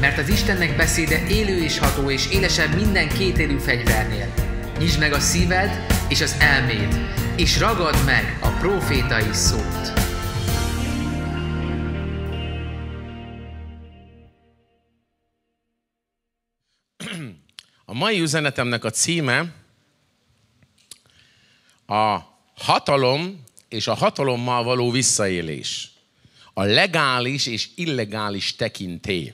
mert az Istennek beszéde élő és ható és élesebb minden kétélű fegyvernél. Nyisd meg a szíved és az elméd, és ragad meg a profétai szót. A mai üzenetemnek a címe a hatalom és a hatalommal való visszaélés. A legális és illegális tekintély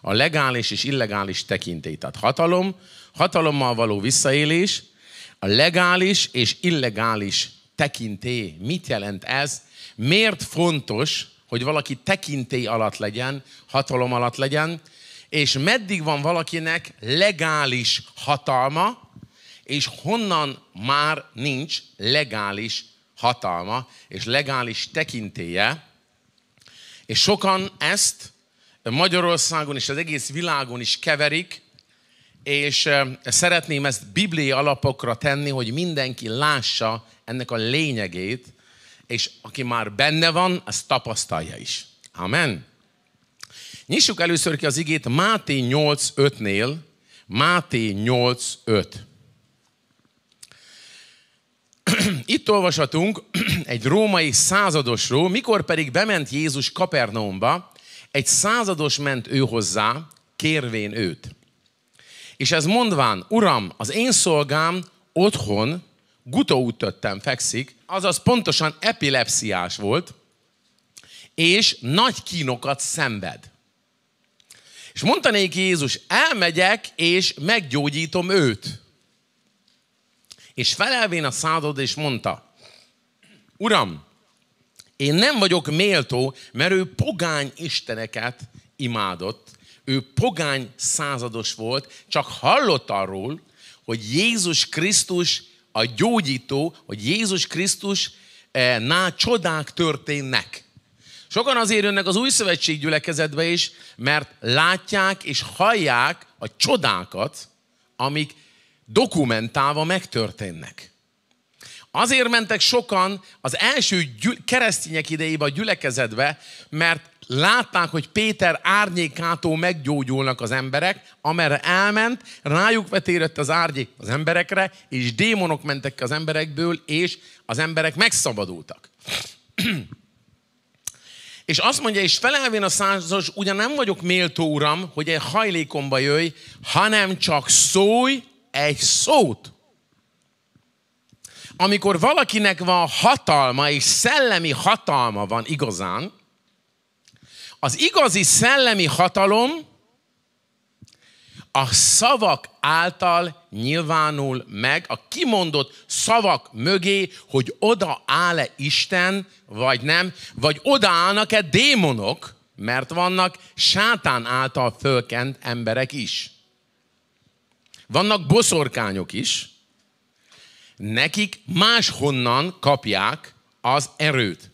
a legális és illegális tekintély. Tehát hatalom, hatalommal való visszaélés, a legális és illegális tekintély. Mit jelent ez? Miért fontos, hogy valaki tekintély alatt legyen, hatalom alatt legyen, és meddig van valakinek legális hatalma, és honnan már nincs legális hatalma és legális tekintéje. És sokan ezt Magyarországon és az egész világon is keverik, és szeretném ezt bibliai alapokra tenni, hogy mindenki lássa ennek a lényegét, és aki már benne van, az tapasztalja is. Amen. Nyissuk először ki az igét Máté 8.5-nél. Máté 8.5. Itt olvashatunk egy római századosról, mikor pedig bement Jézus Kapernaumba, egy százados ment ő hozzá, kérvén őt. És ez mondván, uram, az én szolgám otthon gutóütötten fekszik, azaz pontosan epilepsziás volt, és nagy kínokat szenved. És mondta néki Jézus, elmegyek, és meggyógyítom őt. És felelvén a szádod, és mondta, Uram, én nem vagyok méltó, mert ő pogány isteneket imádott, ő pogány százados volt, csak hallott arról, hogy Jézus Krisztus a gyógyító, hogy Jézus Krisztus eh, ná csodák történnek. Sokan azért jönnek az új szövetség gyülekezetbe is, mert látják és hallják a csodákat, amik dokumentálva megtörténnek. Azért mentek sokan az első gyü- keresztények idejébe a gyülekezetbe, mert látták, hogy Péter árnyékától meggyógyulnak az emberek, amerre elment, rájuk vetérett az árnyék az emberekre, és démonok mentek ki az emberekből, és az emberek megszabadultak. És azt mondja, és felelvén a százas, ugyan nem vagyok méltó, uram, hogy egy hajlékomba jöjj, hanem csak szólj egy szót amikor valakinek van hatalma és szellemi hatalma van igazán, az igazi szellemi hatalom a szavak által nyilvánul meg, a kimondott szavak mögé, hogy oda áll-e Isten, vagy nem, vagy állnak e démonok, mert vannak sátán által fölkent emberek is. Vannak boszorkányok is, nekik máshonnan kapják az erőt.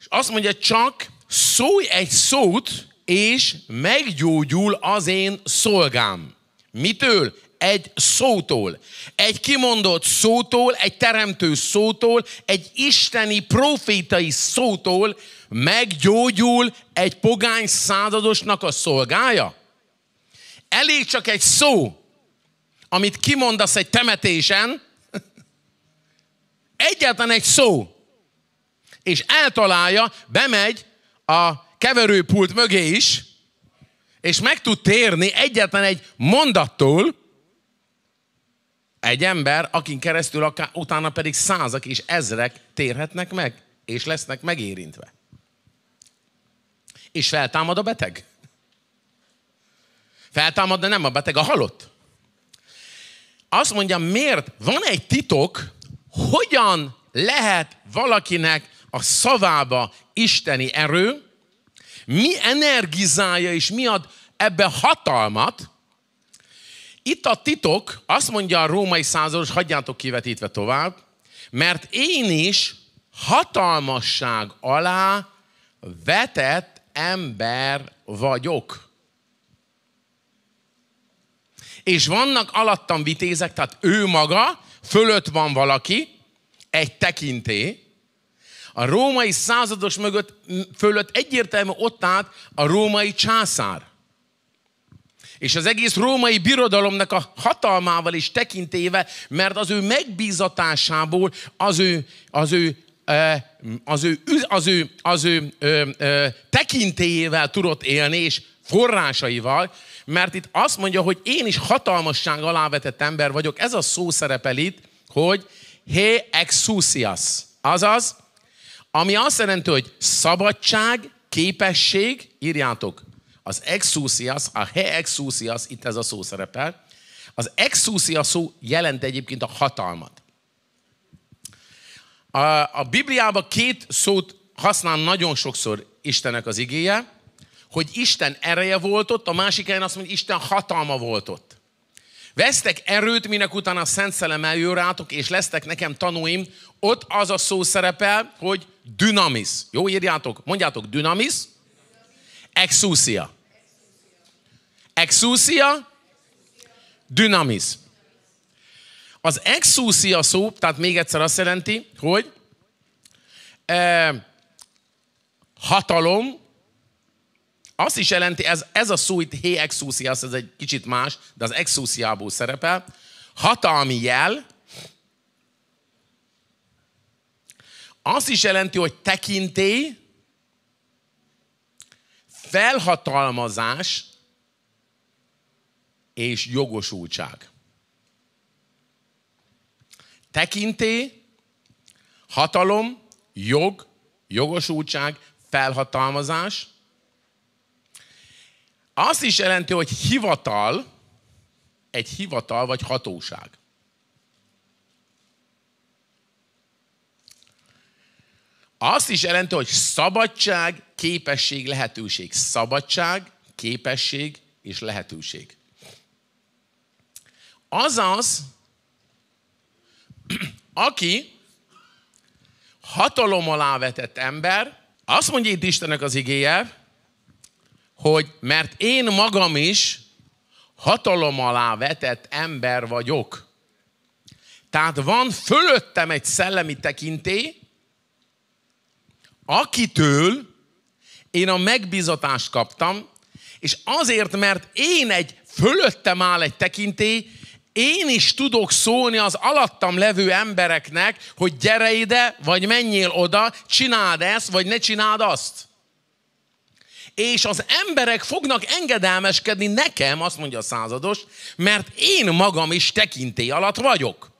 És azt mondja, csak szólj egy szót, és meggyógyul az én szolgám. Mitől? Egy szótól. Egy kimondott szótól, egy teremtő szótól, egy isteni profétai szótól meggyógyul egy pogány századosnak a szolgája. Elég csak egy szó, amit kimondasz egy temetésen, egyetlen egy szó, és eltalálja, bemegy a keverőpult mögé is, és meg tud térni egyetlen egy mondattól, egy ember, akin keresztül akár, utána pedig százak és ezrek térhetnek meg, és lesznek megérintve. És feltámad a beteg. Feltámad, de nem a beteg, a halott azt mondja, miért van egy titok, hogyan lehet valakinek a szavába isteni erő, mi energizálja és mi ad ebbe hatalmat. Itt a titok, azt mondja a római százados, hagyjátok kivetítve tovább, mert én is hatalmasság alá vetett ember vagyok és vannak alattam vitézek, tehát ő maga, fölött van valaki, egy tekinté, a római százados mögött, fölött egyértelmű ott állt a római császár. És az egész római birodalomnak a hatalmával és tekintével, mert az ő megbízatásából, az ő, az ő az ő, az ő, az ő ö, ö, tekintélyével tudott élni, és forrásaival, mert itt azt mondja, hogy én is hatalmasság alávetett ember vagyok. Ez a szó szerepel itt, hogy he exusias, azaz, ami azt jelenti, hogy szabadság, képesség, írjátok, az exusias, a he exusias, itt ez a szó szerepel, az exousia szó jelent egyébként a hatalmat. A, a Bibliában két szót használ nagyon sokszor Istenek az igéje, hogy Isten ereje volt ott, a másik helyen azt mondja, hogy Isten hatalma volt ott. Vesztek erőt, minek utána a Szent Szelem eljön rátok, és lesztek nekem tanúim. Ott az a szó szerepel, hogy dynamis. Jó, írjátok, mondjátok dynamis, exúcia. Exúcia, dynamis. Az exúcia szó, tehát még egyszer azt jelenti, hogy eh, hatalom, azt is jelenti, ez, ez a szó itt, hé exúszias, ez egy kicsit más, de az exúsziából szerepel. Hatalmi jel, azt is jelenti, hogy tekintély, felhatalmazás és jogosultság. Tekintély, hatalom, jog, jogosultság, felhatalmazás – azt is jelenti, hogy hivatal, egy hivatal vagy hatóság. Azt is jelenti, hogy szabadság, képesség, lehetőség. Szabadság, képesség és lehetőség. Azaz, aki hatalom alá vetett ember, azt mondja itt Istennek az igéje, hogy mert én magam is hatalom alá vetett ember vagyok. Tehát van fölöttem egy szellemi tekintély, akitől én a megbizatást kaptam, és azért, mert én egy fölöttem áll egy tekintély, én is tudok szólni az alattam levő embereknek, hogy gyere ide, vagy menjél oda, csináld ezt, vagy ne csináld azt és az emberek fognak engedelmeskedni nekem, azt mondja a százados, mert én magam is tekintély alatt vagyok.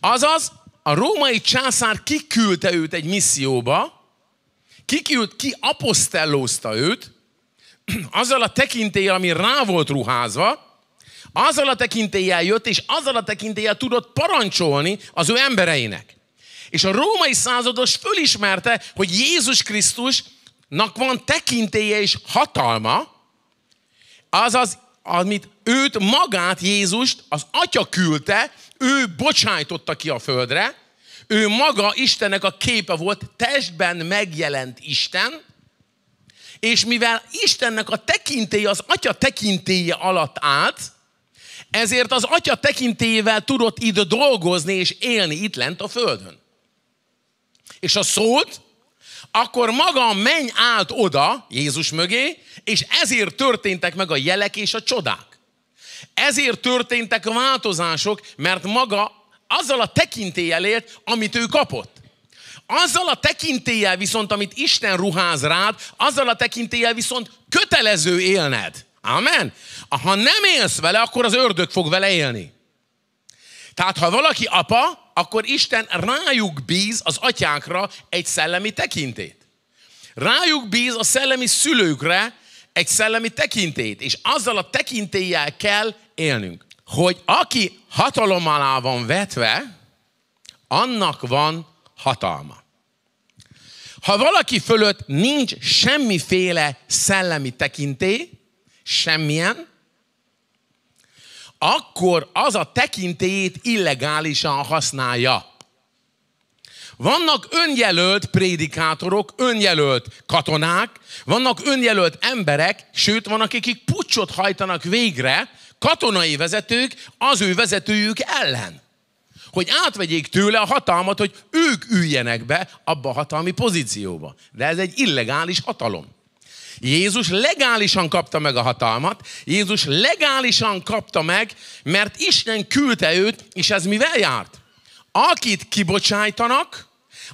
Azaz, a római császár kiküldte őt egy misszióba, kiküld, ki apostellózta őt, azzal a tekintéllyel, ami rá volt ruházva, azzal a tekintéllyel jött, és azzal a tekintéllyel tudott parancsolni az ő embereinek. És a római százados fölismerte, hogy Jézus Krisztus nak van tekintélye és hatalma, azaz, amit őt magát, Jézust, az atya küldte, ő bocsájtotta ki a földre, ő maga Istennek a képe volt, testben megjelent Isten, és mivel Istennek a tekintélye az atya tekintélye alatt állt, ezért az atya tekintélyével tudott itt dolgozni és élni itt lent a földön. És a szót akkor maga menj át oda Jézus mögé, és ezért történtek meg a jelek és a csodák. Ezért történtek a változások, mert maga azzal a tekintéllyel élt, amit ő kapott. Azzal a tekintéllyel viszont, amit Isten ruház rád, azzal a tekintéllyel viszont kötelező élned. Amen? Ha nem élsz vele, akkor az ördög fog vele élni. Tehát ha valaki apa, akkor Isten rájuk bíz az atyákra egy szellemi tekintét. Rájuk bíz a szellemi szülőkre egy szellemi tekintét, és azzal a tekintéllyel kell élnünk, hogy aki hatalom alá van vetve, annak van hatalma. Ha valaki fölött nincs semmiféle szellemi tekinté, semmilyen, akkor az a tekintélyét illegálisan használja. Vannak önjelölt prédikátorok, önjelölt katonák, vannak önjelölt emberek, sőt, vannak, akik pucsot hajtanak végre, katonai vezetők az ő vezetőjük ellen. Hogy átvegyék tőle a hatalmat, hogy ők üljenek be abba a hatalmi pozícióba. De ez egy illegális hatalom. Jézus legálisan kapta meg a hatalmat, Jézus legálisan kapta meg, mert Isten küldte őt, és ez mivel járt? Akit kibocsájtanak,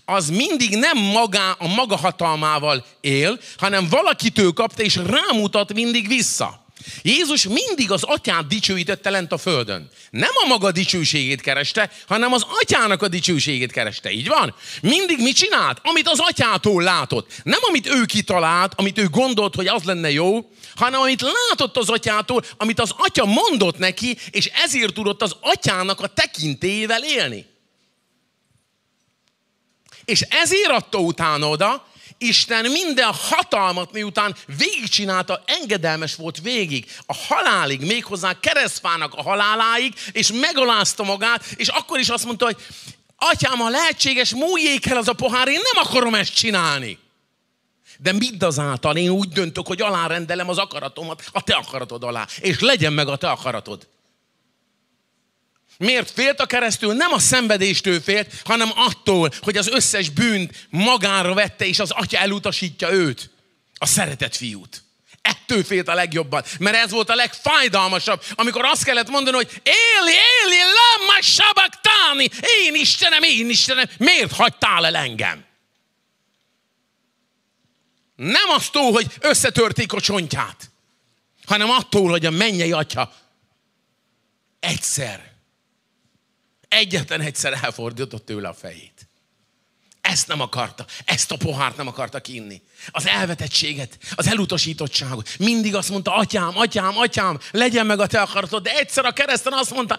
az mindig nem magá, a maga hatalmával él, hanem valakit ő kapta, és rámutat mindig vissza. Jézus mindig az atyát dicsőítette lent a földön. Nem a maga dicsőségét kereste, hanem az atyának a dicsőségét kereste. Így van? Mindig mit csinált? Amit az atyától látott. Nem amit ő kitalált, amit ő gondolt, hogy az lenne jó, hanem amit látott az atyától, amit az atya mondott neki, és ezért tudott az atyának a tekintélyével élni. És ezért adta utána oda, Isten minden hatalmat, miután végigcsinálta, engedelmes volt végig, a halálig, méghozzá keresztfának a haláláig, és megalázta magát, és akkor is azt mondta, hogy atyám, ha lehetséges, múljék el az a pohár, én nem akarom ezt csinálni. De mindazáltal én úgy döntök, hogy alárendelem az akaratomat a te akaratod alá, és legyen meg a te akaratod. Miért félt a keresztül? Nem a szenvedéstől félt, hanem attól, hogy az összes bűnt magára vette, és az atya elutasítja őt, a szeretett fiút. Ettől félt a legjobban, mert ez volt a legfájdalmasabb, amikor azt kellett mondani, hogy éli, éli, lama sabaktáni, én Istenem, én Istenem, miért hagytál el engem? Nem aztól, hogy összetörték a csontját, hanem attól, hogy a mennyei atya egyszer Egyetlen egyszer elfordított tőle a fejét. Ezt nem akarta, ezt a pohárt nem akarta kinni. Az elvetettséget, az elutasítottságot. Mindig azt mondta, atyám, atyám, atyám, legyen meg a te akaratod, de egyszer a kereszten azt mondta,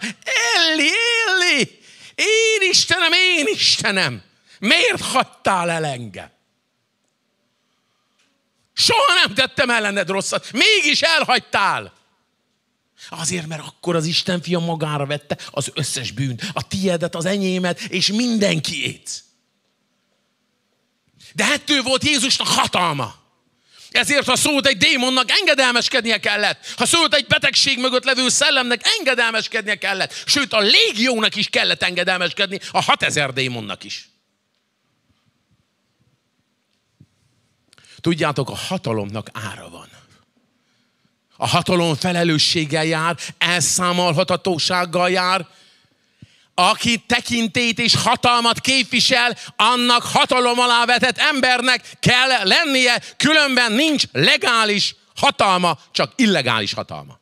Elli, Elli, én Istenem, én Istenem, miért hagytál el engem? Soha nem tettem ellened rosszat, mégis elhagytál. Azért, mert akkor az Isten fia magára vette az összes bűnt, a tiedet, az enyémet, és mindenkiét. De ettől volt Jézusnak hatalma. Ezért, ha szólt egy démonnak, engedelmeskednie kellett. Ha szólt egy betegség mögött levő szellemnek, engedelmeskednie kellett. Sőt, a légiónak is kellett engedelmeskedni, a 6000 démonnak is. Tudjátok, a hatalomnak ára van. A hatalom felelősséggel jár, elszámolhatatósággal jár. Aki tekintét és hatalmat képvisel, annak hatalom alá vetett embernek kell lennie, különben nincs legális hatalma, csak illegális hatalma.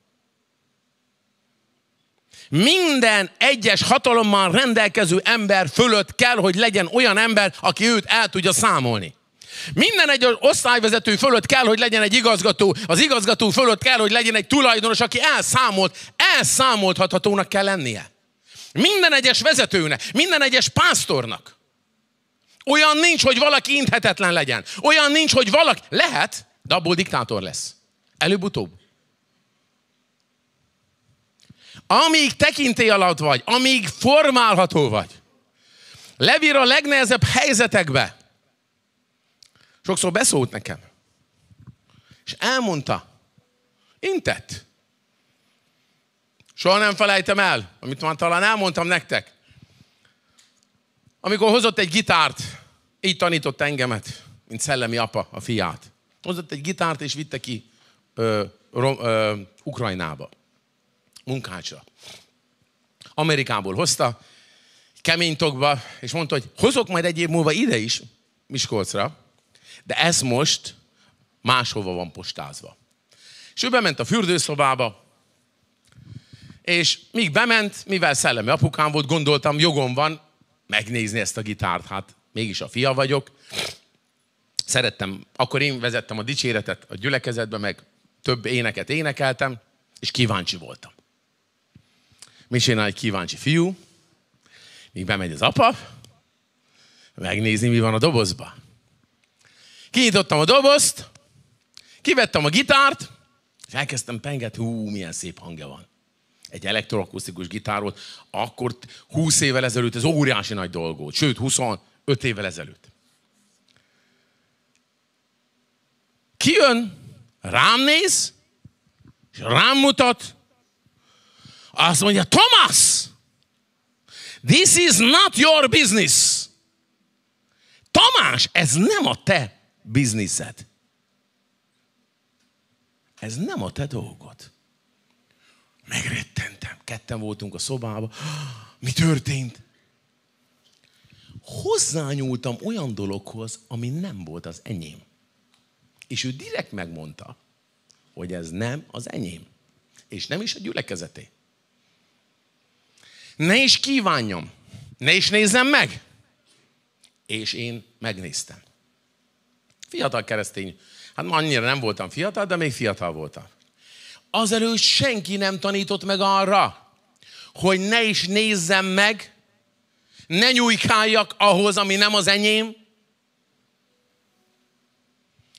Minden egyes hatalommal rendelkező ember fölött kell, hogy legyen olyan ember, aki őt el tudja számolni. Minden egy osztályvezető fölött kell, hogy legyen egy igazgató. Az igazgató fölött kell, hogy legyen egy tulajdonos, aki elszámolt, elszámolthatónak kell lennie. Minden egyes vezetőnek, minden egyes pásztornak. Olyan nincs, hogy valaki inthetetlen legyen. Olyan nincs, hogy valaki... Lehet, de abból diktátor lesz. Előbb-utóbb. Amíg tekinté alatt vagy, amíg formálható vagy, levír a legnehezebb helyzetekbe, Sokszor beszólt nekem. És elmondta. Intett. Soha nem felejtem el, amit már talán elmondtam nektek. Amikor hozott egy gitárt, így tanított engemet, mint szellemi apa a fiát. Hozott egy gitárt, és vitte ki ö, rom, ö, Ukrajnába, munkácsra. Amerikából hozta, kemény tokba, és mondta, hogy hozok majd egy év múlva ide is, Miskolcra, de ez most máshova van postázva. És ő bement a fürdőszobába, és míg bement, mivel szellemi apukám volt, gondoltam, jogom van megnézni ezt a gitárt. Hát mégis a fia vagyok. Szerettem, akkor én vezettem a dicséretet a gyülekezetbe, meg több éneket énekeltem, és kíváncsi voltam. csinál egy kíváncsi fiú, míg bemegy az apa, megnézni, mi van a dobozba. Kinyitottam a dobozt, kivettem a gitárt, és elkezdtem pengetni, hú, milyen szép hangja van. Egy elektroakusztikus gitár volt, akkor 20 évvel ezelőtt ez óriási nagy dolg volt, sőt 25 évvel ezelőtt. Kijön, rám néz, és rám mutat, azt mondja, Thomas, this is not your business. Tamás, ez nem a te bizniszed. Ez nem a te dolgod. Megrettentem. Ketten voltunk a szobában. Mi történt? Hozzányúltam olyan dologhoz, ami nem volt az enyém. És ő direkt megmondta, hogy ez nem az enyém. És nem is a gyülekezeté. Ne is kívánjam, ne is nézzem meg. És én megnéztem. Fiatal keresztény. Hát ma annyira nem voltam fiatal, de még fiatal voltam. Azelőtt senki nem tanított meg arra, hogy ne is nézzem meg, ne nyújkáljak ahhoz, ami nem az enyém.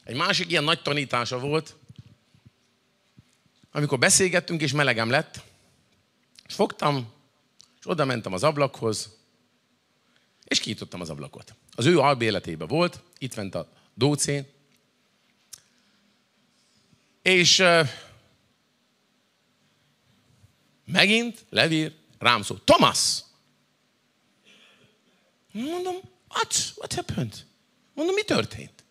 Egy másik ilyen nagy tanítása volt, amikor beszélgettünk, és melegem lett, és fogtam, és oda mentem az ablakhoz, és kinyitottam az ablakot. Az ő albéletében volt, itt ment a Dócén. És megint levír rám szó. Thomas! Mondom, what? What happened? Mondom, mi történt?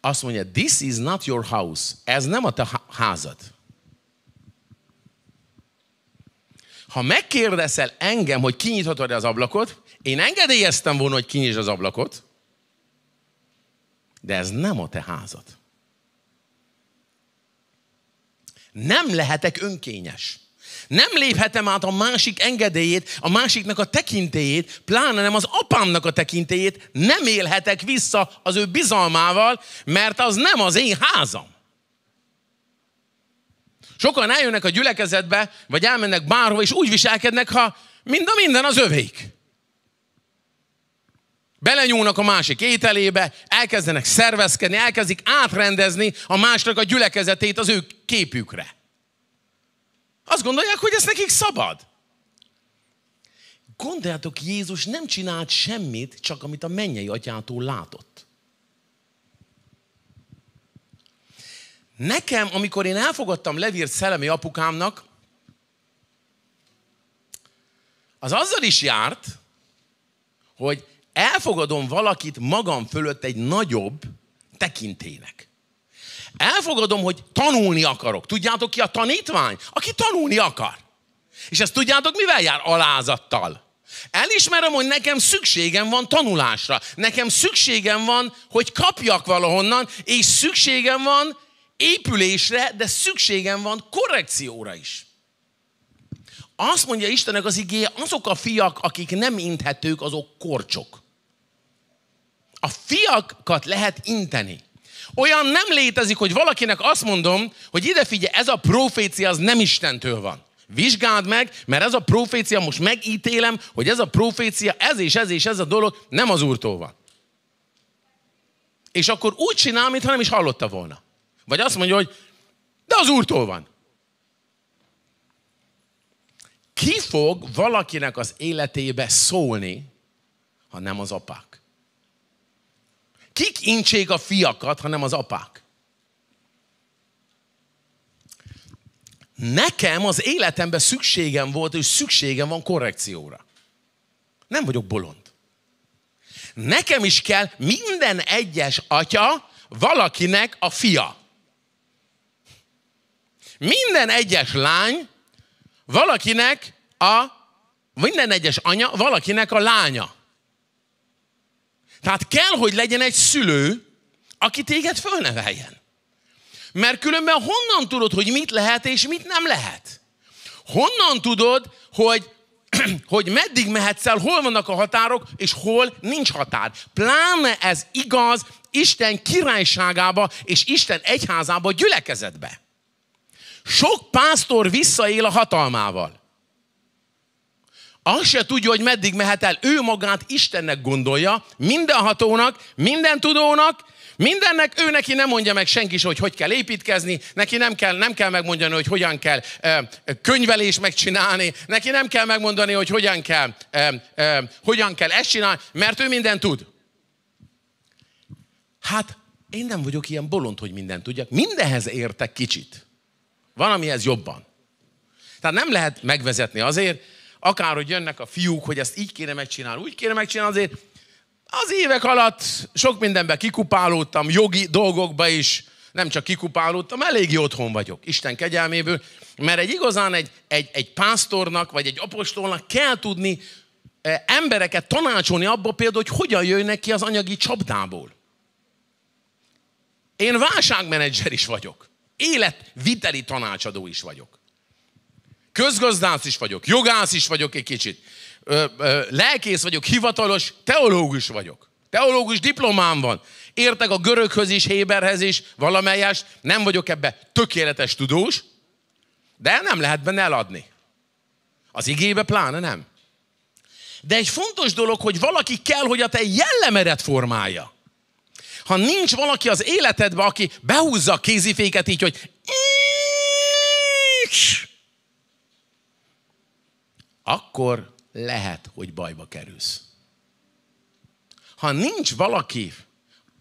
Azt mondja, this is not your house. Ez nem a te házad. Ha megkérdezel engem, hogy kinyithatod-e az ablakot, én engedélyeztem volna, hogy kinyisd az ablakot, de ez nem a te házad. Nem lehetek önkényes. Nem léphetem át a másik engedélyét, a másiknak a tekintélyét, pláne nem az apámnak a tekintélyét, nem élhetek vissza az ő bizalmával, mert az nem az én házam. Sokan eljönnek a gyülekezetbe, vagy elmennek bárhova, és úgy viselkednek, ha mind a minden az övék. Belenyúlnak a másik ételébe, elkezdenek szervezkedni, elkezdik átrendezni a másnak a gyülekezetét az ő képükre. Azt gondolják, hogy ez nekik szabad. Gondoljátok, Jézus nem csinált semmit, csak amit a mennyei atyától látott. Nekem, amikor én elfogadtam Levírt szellemi apukámnak, az azzal is járt, hogy elfogadom valakit magam fölött egy nagyobb tekintének. Elfogadom, hogy tanulni akarok. Tudjátok ki a tanítvány? Aki tanulni akar. És ezt tudjátok, mivel jár? Alázattal. Elismerem, hogy nekem szükségem van tanulásra. Nekem szükségem van, hogy kapjak valahonnan, és szükségem van épülésre, de szükségem van korrekcióra is. Azt mondja Istenek az igéje, azok a fiak, akik nem inthetők, azok korcsok. A fiakat lehet inteni. Olyan nem létezik, hogy valakinek azt mondom, hogy ide figyelj, ez a profécia az nem Istentől van. Vizsgáld meg, mert ez a profécia, most megítélem, hogy ez a profécia, ez és ez és ez a dolog nem az úrtól van. És akkor úgy csinál, mintha nem is hallotta volna. Vagy azt mondja, hogy de az úrtól van. Ki fog valakinek az életébe szólni, ha nem az apák? Kik intsék a fiakat, hanem az apák? Nekem az életemben szükségem volt, és szükségem van korrekcióra. Nem vagyok bolond. Nekem is kell minden egyes atya valakinek a fia. Minden egyes lány valakinek a, minden egyes anya valakinek a lánya. Tehát kell, hogy legyen egy szülő, aki téged fölneveljen. Mert különben honnan tudod, hogy mit lehet és mit nem lehet? Honnan tudod, hogy, hogy meddig mehetsz el, hol vannak a határok, és hol nincs határ? Pláne ez igaz Isten királyságába és Isten egyházába, gyülekezetbe. Sok pásztor visszaél a hatalmával. Azt se tudja, hogy meddig mehet el. Ő magát Istennek gondolja, mindenhatónak, minden tudónak, Mindennek ő neki nem mondja meg senki is, hogy hogy kell építkezni, neki nem kell, nem kell megmondani, hogy hogyan kell e, könyvelés megcsinálni, neki nem kell megmondani, hogy hogyan kell, e, e, hogyan kell ezt csinálni, mert ő mindent tud. Hát én nem vagyok ilyen bolond, hogy mindent tudjak. Mindenhez értek kicsit. Van, amihez jobban. Tehát nem lehet megvezetni azért, akárhogy jönnek a fiúk, hogy ezt így kéne megcsinálni, úgy kéne megcsinálni, azért az évek alatt sok mindenben kikupálódtam, jogi dolgokba is, nem csak kikupálódtam, elég otthon vagyok, Isten kegyelméből, mert egy igazán egy, egy, egy pásztornak, vagy egy apostolnak kell tudni eh, embereket tanácsolni abba például, hogy hogyan jöjjnek ki az anyagi csapdából. Én válságmenedzser is vagyok. Életviteli tanácsadó is vagyok közgazdász is vagyok, jogász is vagyok egy kicsit, ö, ö, lelkész vagyok, hivatalos, teológus vagyok. Teológus diplomám van. Értek a göröghöz is, héberhez is, valamelyest. Nem vagyok ebbe tökéletes tudós, de nem lehet benne eladni. Az igébe pláne nem. De egy fontos dolog, hogy valaki kell, hogy a te jellemedet formálja. Ha nincs valaki az életedben, aki behúzza a kéziféket így, hogy akkor lehet, hogy bajba kerülsz. Ha nincs valaki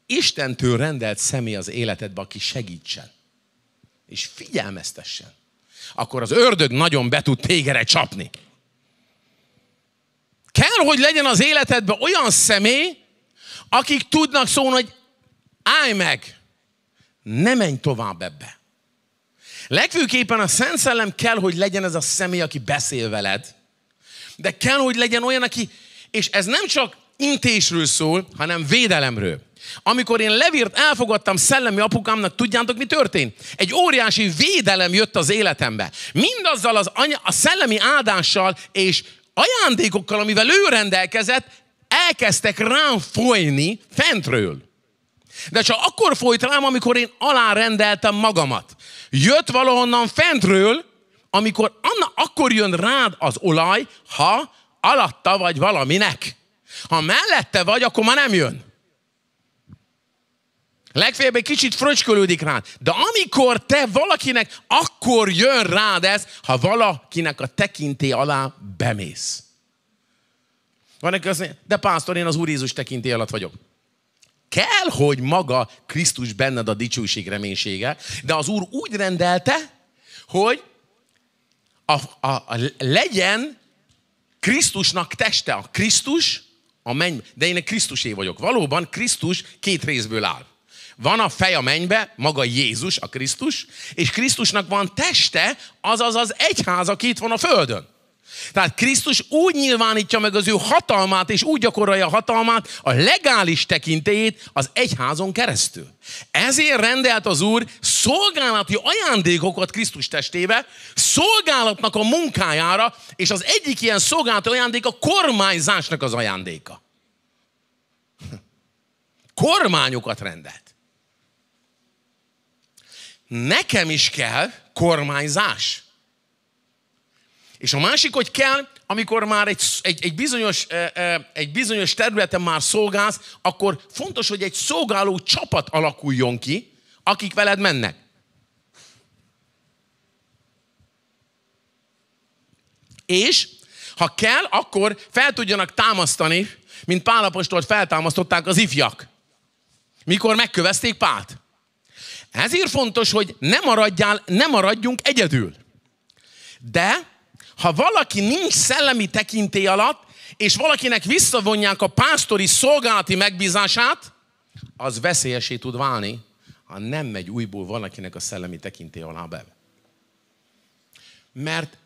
Istentől rendelt személy az életedbe, aki segítsen, és figyelmeztessen, akkor az ördög nagyon be tud tégere csapni. Kell, hogy legyen az életedben olyan személy, akik tudnak szólni, hogy állj meg, ne menj tovább ebbe. Legfőképpen a Szent Szellem kell, hogy legyen ez a személy, aki beszél veled, de kell, hogy legyen olyan, aki... És ez nem csak intésről szól, hanem védelemről. Amikor én levírt elfogadtam szellemi apukámnak, tudjátok, mi történt? Egy óriási védelem jött az életembe. Mindazzal az anya, a szellemi áldással és ajándékokkal, amivel ő rendelkezett, elkezdtek rám folyni fentről. De csak akkor folyt rám, amikor én alárendeltem magamat. Jött valahonnan fentről, amikor anna akkor jön rád az olaj, ha alatta vagy valaminek. Ha mellette vagy, akkor már nem jön. Legfeljebb egy kicsit fröcskölődik rád. De amikor te valakinek, akkor jön rád ez, ha valakinek a tekinté alá bemész. Van egy azt de pásztor, én az Úr Jézus tekinté alatt vagyok. Kell, hogy maga Krisztus benned a dicsőség reménysége, de az Úr úgy rendelte, hogy a, a, a, legyen Krisztusnak teste, a Krisztus a menny. De én egy Krisztusé vagyok. Valóban Krisztus két részből áll. Van a fej a mennybe, maga Jézus, a Krisztus, és Krisztusnak van teste, azaz az egyház, aki itt van a földön. Tehát Krisztus úgy nyilvánítja meg az ő hatalmát, és úgy gyakorolja a hatalmát, a legális tekintélyét az egyházon keresztül. Ezért rendelt az Úr szolgálati ajándékokat Krisztus testébe, szolgálatnak a munkájára, és az egyik ilyen szolgálati ajándék a kormányzásnak az ajándéka. Kormányokat rendelt. Nekem is kell kormányzás. És a másik, hogy kell, amikor már egy, egy, egy, bizonyos, e, e, egy bizonyos területen már szolgálsz, akkor fontos, hogy egy szolgáló csapat alakuljon ki, akik veled mennek. És ha kell, akkor fel tudjanak támasztani, mint Pálapostolt feltámasztották az ifjak, mikor megkövezték Pált. Ezért fontos, hogy ne, maradjál, ne maradjunk egyedül. De ha valaki nincs szellemi tekintély alatt, és valakinek visszavonják a pásztori szolgálati megbízását, az veszélyesé tud válni, ha nem megy újból valakinek a szellemi tekintély alá be. Mert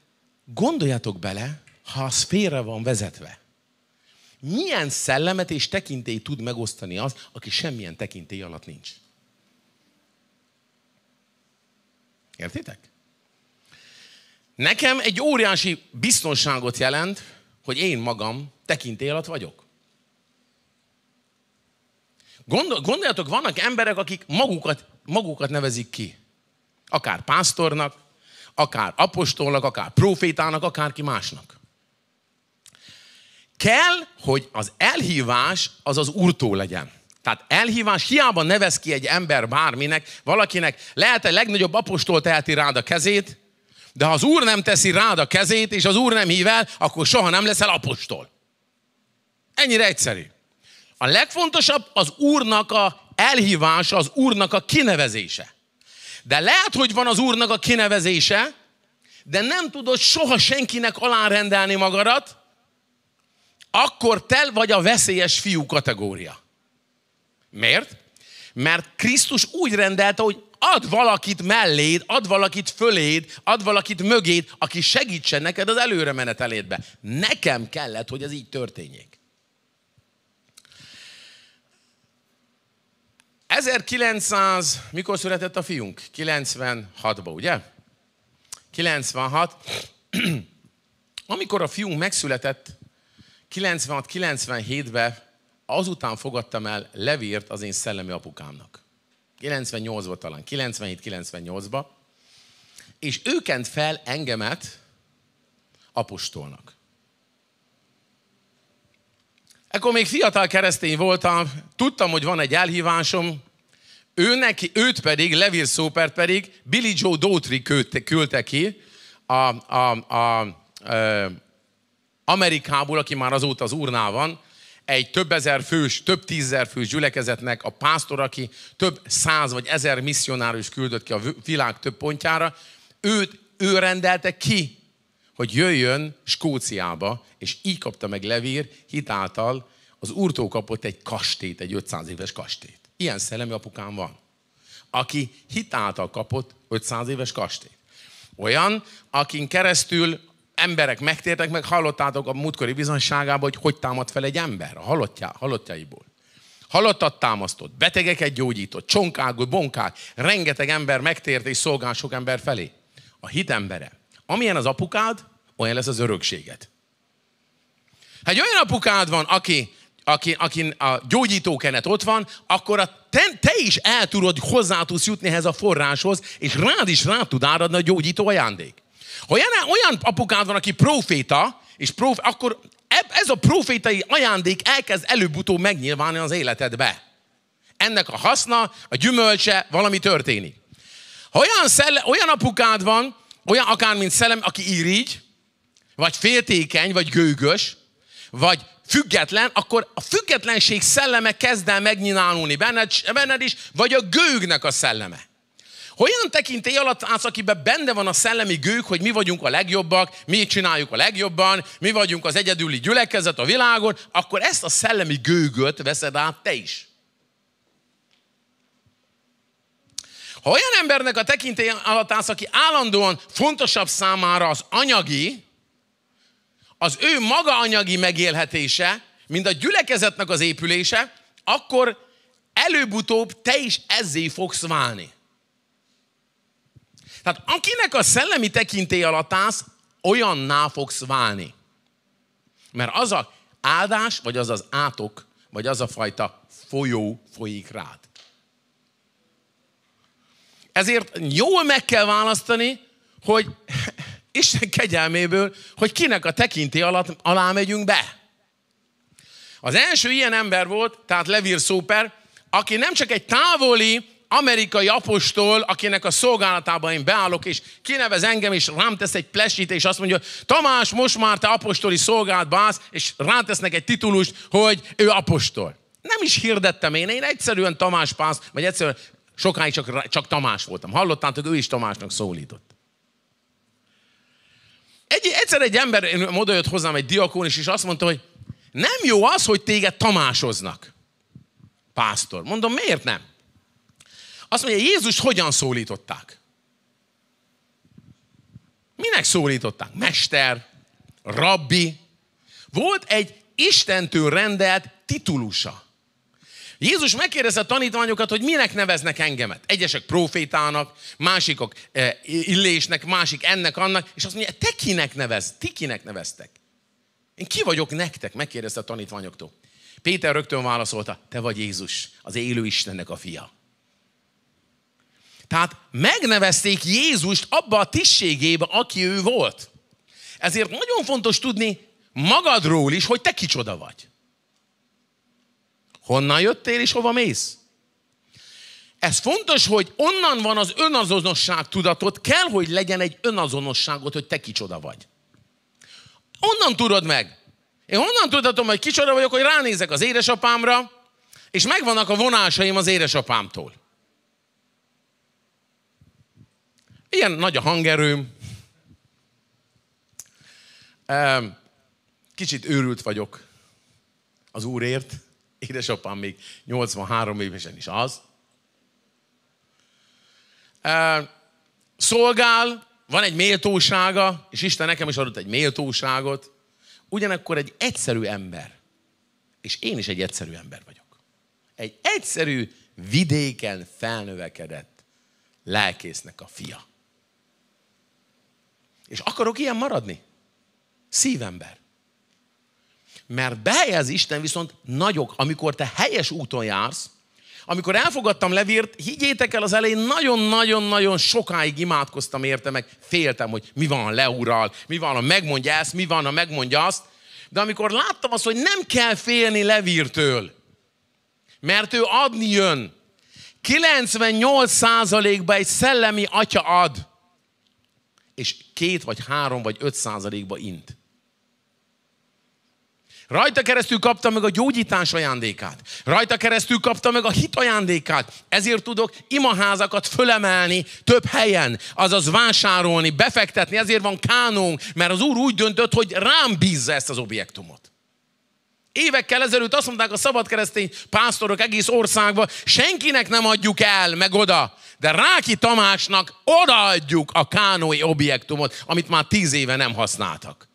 gondoljatok bele, ha a szféra van vezetve, milyen szellemet és tekintély tud megosztani az, aki semmilyen tekintély alatt nincs? Értitek? Nekem egy óriási biztonságot jelent, hogy én magam tekintély alatt vagyok. Gondol, gondoljatok, vannak emberek, akik magukat, magukat nevezik ki. Akár pásztornak, akár apostolnak, akár profétának, akárki másnak. Kell, hogy az elhívás az az úrtól legyen. Tehát elhívás hiába nevez ki egy ember bárminek, valakinek lehet a legnagyobb apostol teheti rád a kezét, de ha az Úr nem teszi rád a kezét, és az Úr nem hív el, akkor soha nem leszel apostol. Ennyire egyszerű. A legfontosabb az Úrnak a elhívása, az Úrnak a kinevezése. De lehet, hogy van az Úrnak a kinevezése, de nem tudod soha senkinek alárendelni magadat, akkor te vagy a veszélyes fiú kategória. Miért? Mert Krisztus úgy rendelte, hogy ad valakit melléd, ad valakit föléd, ad valakit mögéd, aki segítsen neked az előre menetelédbe. Nekem kellett, hogy ez így történjék. 1900, mikor született a fiunk? 96-ba, ugye? 96. Amikor a fiunk megszületett, 96-97-ben azután fogadtam el levírt az én szellemi apukámnak. 98 volt talán, 97-98-ba, és ő kent fel engemet apostolnak. Ekkor még fiatal keresztény voltam, tudtam, hogy van egy elhívásom, ő neki, őt pedig, Levir Szópert pedig Billy Joe Dautry küldte ki a, a, a, a, Amerikából, aki már azóta az urnál van, egy több ezer fős, több tízezer fős gyülekezetnek a pásztor, aki több száz vagy ezer misszionárius küldött ki a világ több pontjára, őt, ő rendelte ki, hogy jöjjön Skóciába, és így kapta meg Levír hitáltal, az úrtó kapott egy kastét, egy 500 éves kastét. Ilyen szellemi apukám van, aki hitáltal kapott 500 éves kastét. Olyan, akin keresztül emberek megtértek, meg hallottátok a múltkori bizonságában, hogy hogy támad fel egy ember a halottjá, halottjaiból. Halottat támasztott, betegeket gyógyított, csonkágú, bonkák, rengeteg ember megtért és szolgál sok ember felé. A hit embere. Amilyen az apukád, olyan lesz az örökséget. Ha olyan apukád van, aki, aki, aki a gyógyítókenet ott van, akkor a te, te is el tudod, hozzá tudsz jutni ehhez a forráshoz, és rád is rá tud áradni a gyógyító ajándék. Ha olyan apukád van, aki proféta, és prof, akkor ez a profétai ajándék elkezd előbb-utóbb megnyilvánni az életedbe. Ennek a haszna, a gyümölcse, valami történik. Ha olyan, szelle, olyan apukád van, olyan akár mint szellem, aki irigy, vagy féltékeny, vagy gőgös, vagy független, akkor a függetlenség szelleme kezd el megnyilvánulni benned, benned is, vagy a gőgnek a szelleme. Olyan tekintély alatt állsz, akiben benne van a szellemi gők, hogy mi vagyunk a legjobbak, mi csináljuk a legjobban, mi vagyunk az egyedüli gyülekezet a világon, akkor ezt a szellemi gőgöt veszed át te is. Ha olyan embernek a tekintély alatt állsz, aki állandóan fontosabb számára az anyagi, az ő maga anyagi megélhetése, mint a gyülekezetnek az épülése, akkor előbb-utóbb te is ezzé fogsz válni. Tehát akinek a szellemi tekintély alatt állsz, olyanná fogsz válni. Mert az a áldás, vagy az az átok, vagy az a fajta folyó folyik rád. Ezért jól meg kell választani, hogy Isten kegyelméből, hogy kinek a tekinté alatt, alá megyünk be. Az első ilyen ember volt, tehát Levir Szóper, aki nem csak egy távoli, amerikai apostol, akinek a szolgálatába én beállok, és kinevez engem, és rám tesz egy plesit, és azt mondja, Tamás, most már te apostoli szolgálatba állsz, és tesznek egy titulust, hogy ő apostol. Nem is hirdettem én, én egyszerűen Tamás Pász, vagy egyszerűen sokáig csak, csak Tamás voltam. Hallottátok, ő is Tamásnak szólított. Egy, egyszer egy ember, oda jött hozzám egy diakon is, és azt mondta, hogy nem jó az, hogy téged Tamásoznak. Pásztor. Mondom, miért nem? Azt mondja, Jézus hogyan szólították? Minek szólították? Mester, rabbi. Volt egy Istentől rendelt titulusa. Jézus megkérdezte a tanítványokat, hogy minek neveznek engemet. Egyesek profétának, másikok eh, illésnek, másik ennek, annak, és azt mondja, te kinek nevez, ti kinek neveztek? Én ki vagyok nektek? Megkérdezte a tanítványoktól. Péter rögtön válaszolta, te vagy Jézus, az élő Istennek a fia. Tehát megnevezték Jézust abba a tisztségébe, aki ő volt. Ezért nagyon fontos tudni magadról is, hogy te kicsoda vagy. Honnan jöttél és hova mész? Ez fontos, hogy onnan van az önazonosság tudatot. kell, hogy legyen egy önazonosságot, hogy te kicsoda vagy. Onnan tudod meg. Én honnan tudatom, hogy kicsoda vagyok, hogy ránézek az édesapámra, és megvannak a vonásaim az édesapámtól. Ilyen nagy a hangerőm. Kicsit őrült vagyok az úrért. Édesapám még 83 évesen is az. Szolgál, van egy méltósága, és Isten nekem is adott egy méltóságot. Ugyanakkor egy egyszerű ember. És én is egy egyszerű ember vagyok. Egy egyszerű, vidéken felnövekedett lelkésznek a fia. És akarok ilyen maradni. Szívember. Mert bejelz Isten viszont nagyok, amikor te helyes úton jársz, amikor elfogadtam levírt, higgyétek el az elején, nagyon-nagyon-nagyon sokáig imádkoztam érte, meg féltem, hogy mi van, a leural, mi van, ha megmondja ezt, mi van, ha megmondja azt. De amikor láttam azt, hogy nem kell félni levírtől, mert ő adni jön, 98%-ba egy szellemi atya ad és két vagy három vagy öt százalékba int. Rajta keresztül kapta meg a gyógyítás ajándékát. Rajta keresztül kapta meg a hit ajándékát. Ezért tudok imaházakat fölemelni több helyen, azaz vásárolni, befektetni. Ezért van kánónk, mert az Úr úgy döntött, hogy rám bízza ezt az objektumot. Évekkel ezelőtt azt mondták a keresztény pásztorok egész országban, senkinek nem adjuk el, meg oda. De Ráki Tamásnak odaadjuk a kánói objektumot, amit már tíz éve nem használtak.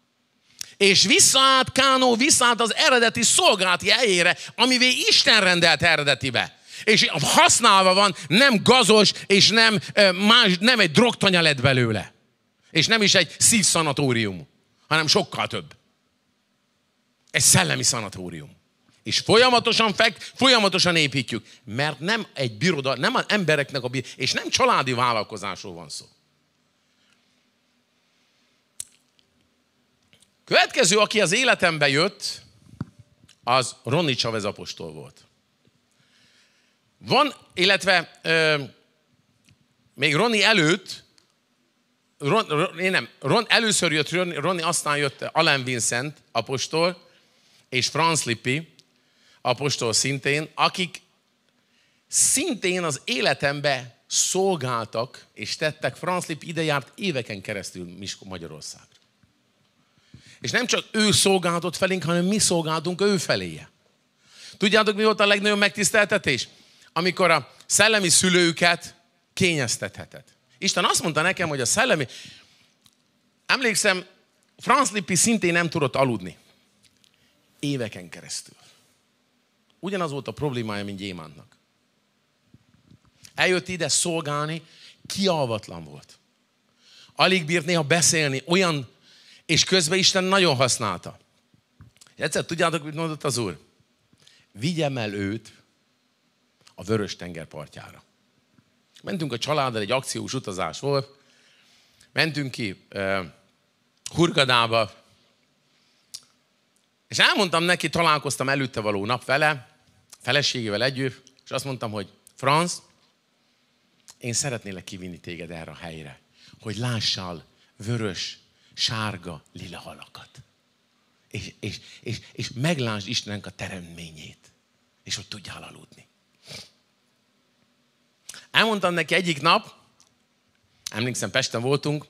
És visszaállt Kánó, visszaállt az eredeti szolgálati helyére, amivé Isten rendelt eredetibe. És használva van, nem gazos, és nem, más, nem egy drogtanya lett belőle. És nem is egy szívszanatórium, hanem sokkal több egy szellemi szanatórium. És folyamatosan fekt, folyamatosan építjük. Mert nem egy biroda, nem az embereknek a biroda, és nem családi vállalkozásról van szó. Következő, aki az életembe jött, az Ronny Csavez apostol volt. Van, illetve ö, még Ronny előtt, Ron, Ron, én nem, Ron, először jött Ronny, Ronny aztán jött Alan Vincent apostol, és Franz Lippi apostol szintén, akik szintén az életembe szolgáltak és tettek. Franz Lippi ide járt éveken keresztül Magyarországra. És nem csak ő szolgáltott felénk, hanem mi szolgáltunk ő feléje. Tudjátok, mi volt a legnagyobb megtiszteltetés? Amikor a szellemi szülőket kényeztetheted. Isten azt mondta nekem, hogy a szellemi... Emlékszem, Franz Lippi szintén nem tudott aludni éveken keresztül. Ugyanaz volt a problémája, mint gyémántnak. Eljött ide szolgálni, kialvatlan volt. Alig bírt néha beszélni, olyan, és közben Isten nagyon használta. Egyszer tudjátok, mit mondott az Úr? Vigyem el őt a vörös tenger partjára. Mentünk a családdal, egy akciós utazás volt, mentünk ki uh, Hurgadába, és elmondtam neki, találkoztam előtte való nap vele, feleségével együtt, és azt mondtam, hogy Franz, én szeretnélek kivinni téged erre a helyre, hogy lással vörös, sárga, lila halakat. És, és, és, és meglásd Istennek a teremtményét, és hogy tudjál aludni. Elmondtam neki egyik nap, emlékszem, Pesten voltunk,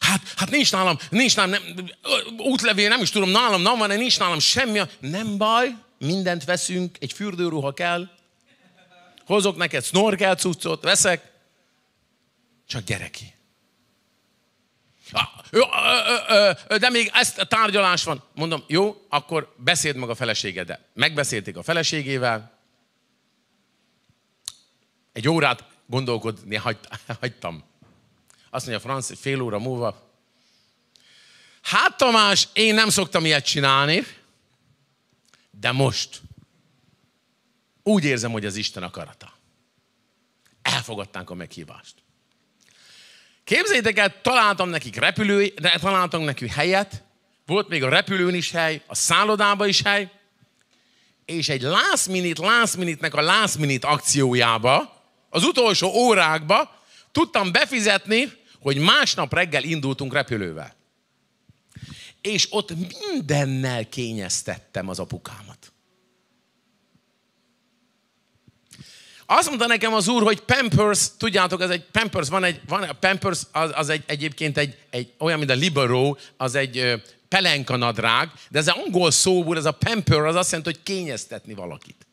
Hát, hát nincs nálam, nincs nálam, nem, útlevél nem is tudom, nálam nem van, nincs nálam semmi. Nem baj, mindent veszünk, egy fürdőruha kell. Hozok neked snorkel cuccot, veszek. Csak gyere ki. De még ezt a tárgyalás van. Mondom, jó, akkor beszéld meg a feleségeddel. Megbeszélték a feleségével. Egy órát gondolkodni hagytam. Azt mondja Franci, fél óra múlva. Hát Tamás, én nem szoktam ilyet csinálni, de most úgy érzem, hogy az Isten akarata. Elfogadtánk a meghívást. Képzeljétek el, találtam nekik repülő, de találtam nekik helyet, volt még a repülőn is hely, a szállodában is hely, és egy last minute, last minute-nek a last minute akciójába, az utolsó órákba tudtam befizetni hogy másnap reggel indultunk repülővel. És ott mindennel kényeztettem az apukámat. Azt mondta nekem az úr, hogy Pampers, tudjátok, ez egy Pampers, van egy, van, a Pampers az, az egy, egyébként egy, egy, olyan, mint a Libero, az egy pelenkanadrág, de ez angol szóból, ez a pamper, az azt jelenti, hogy kényeztetni valakit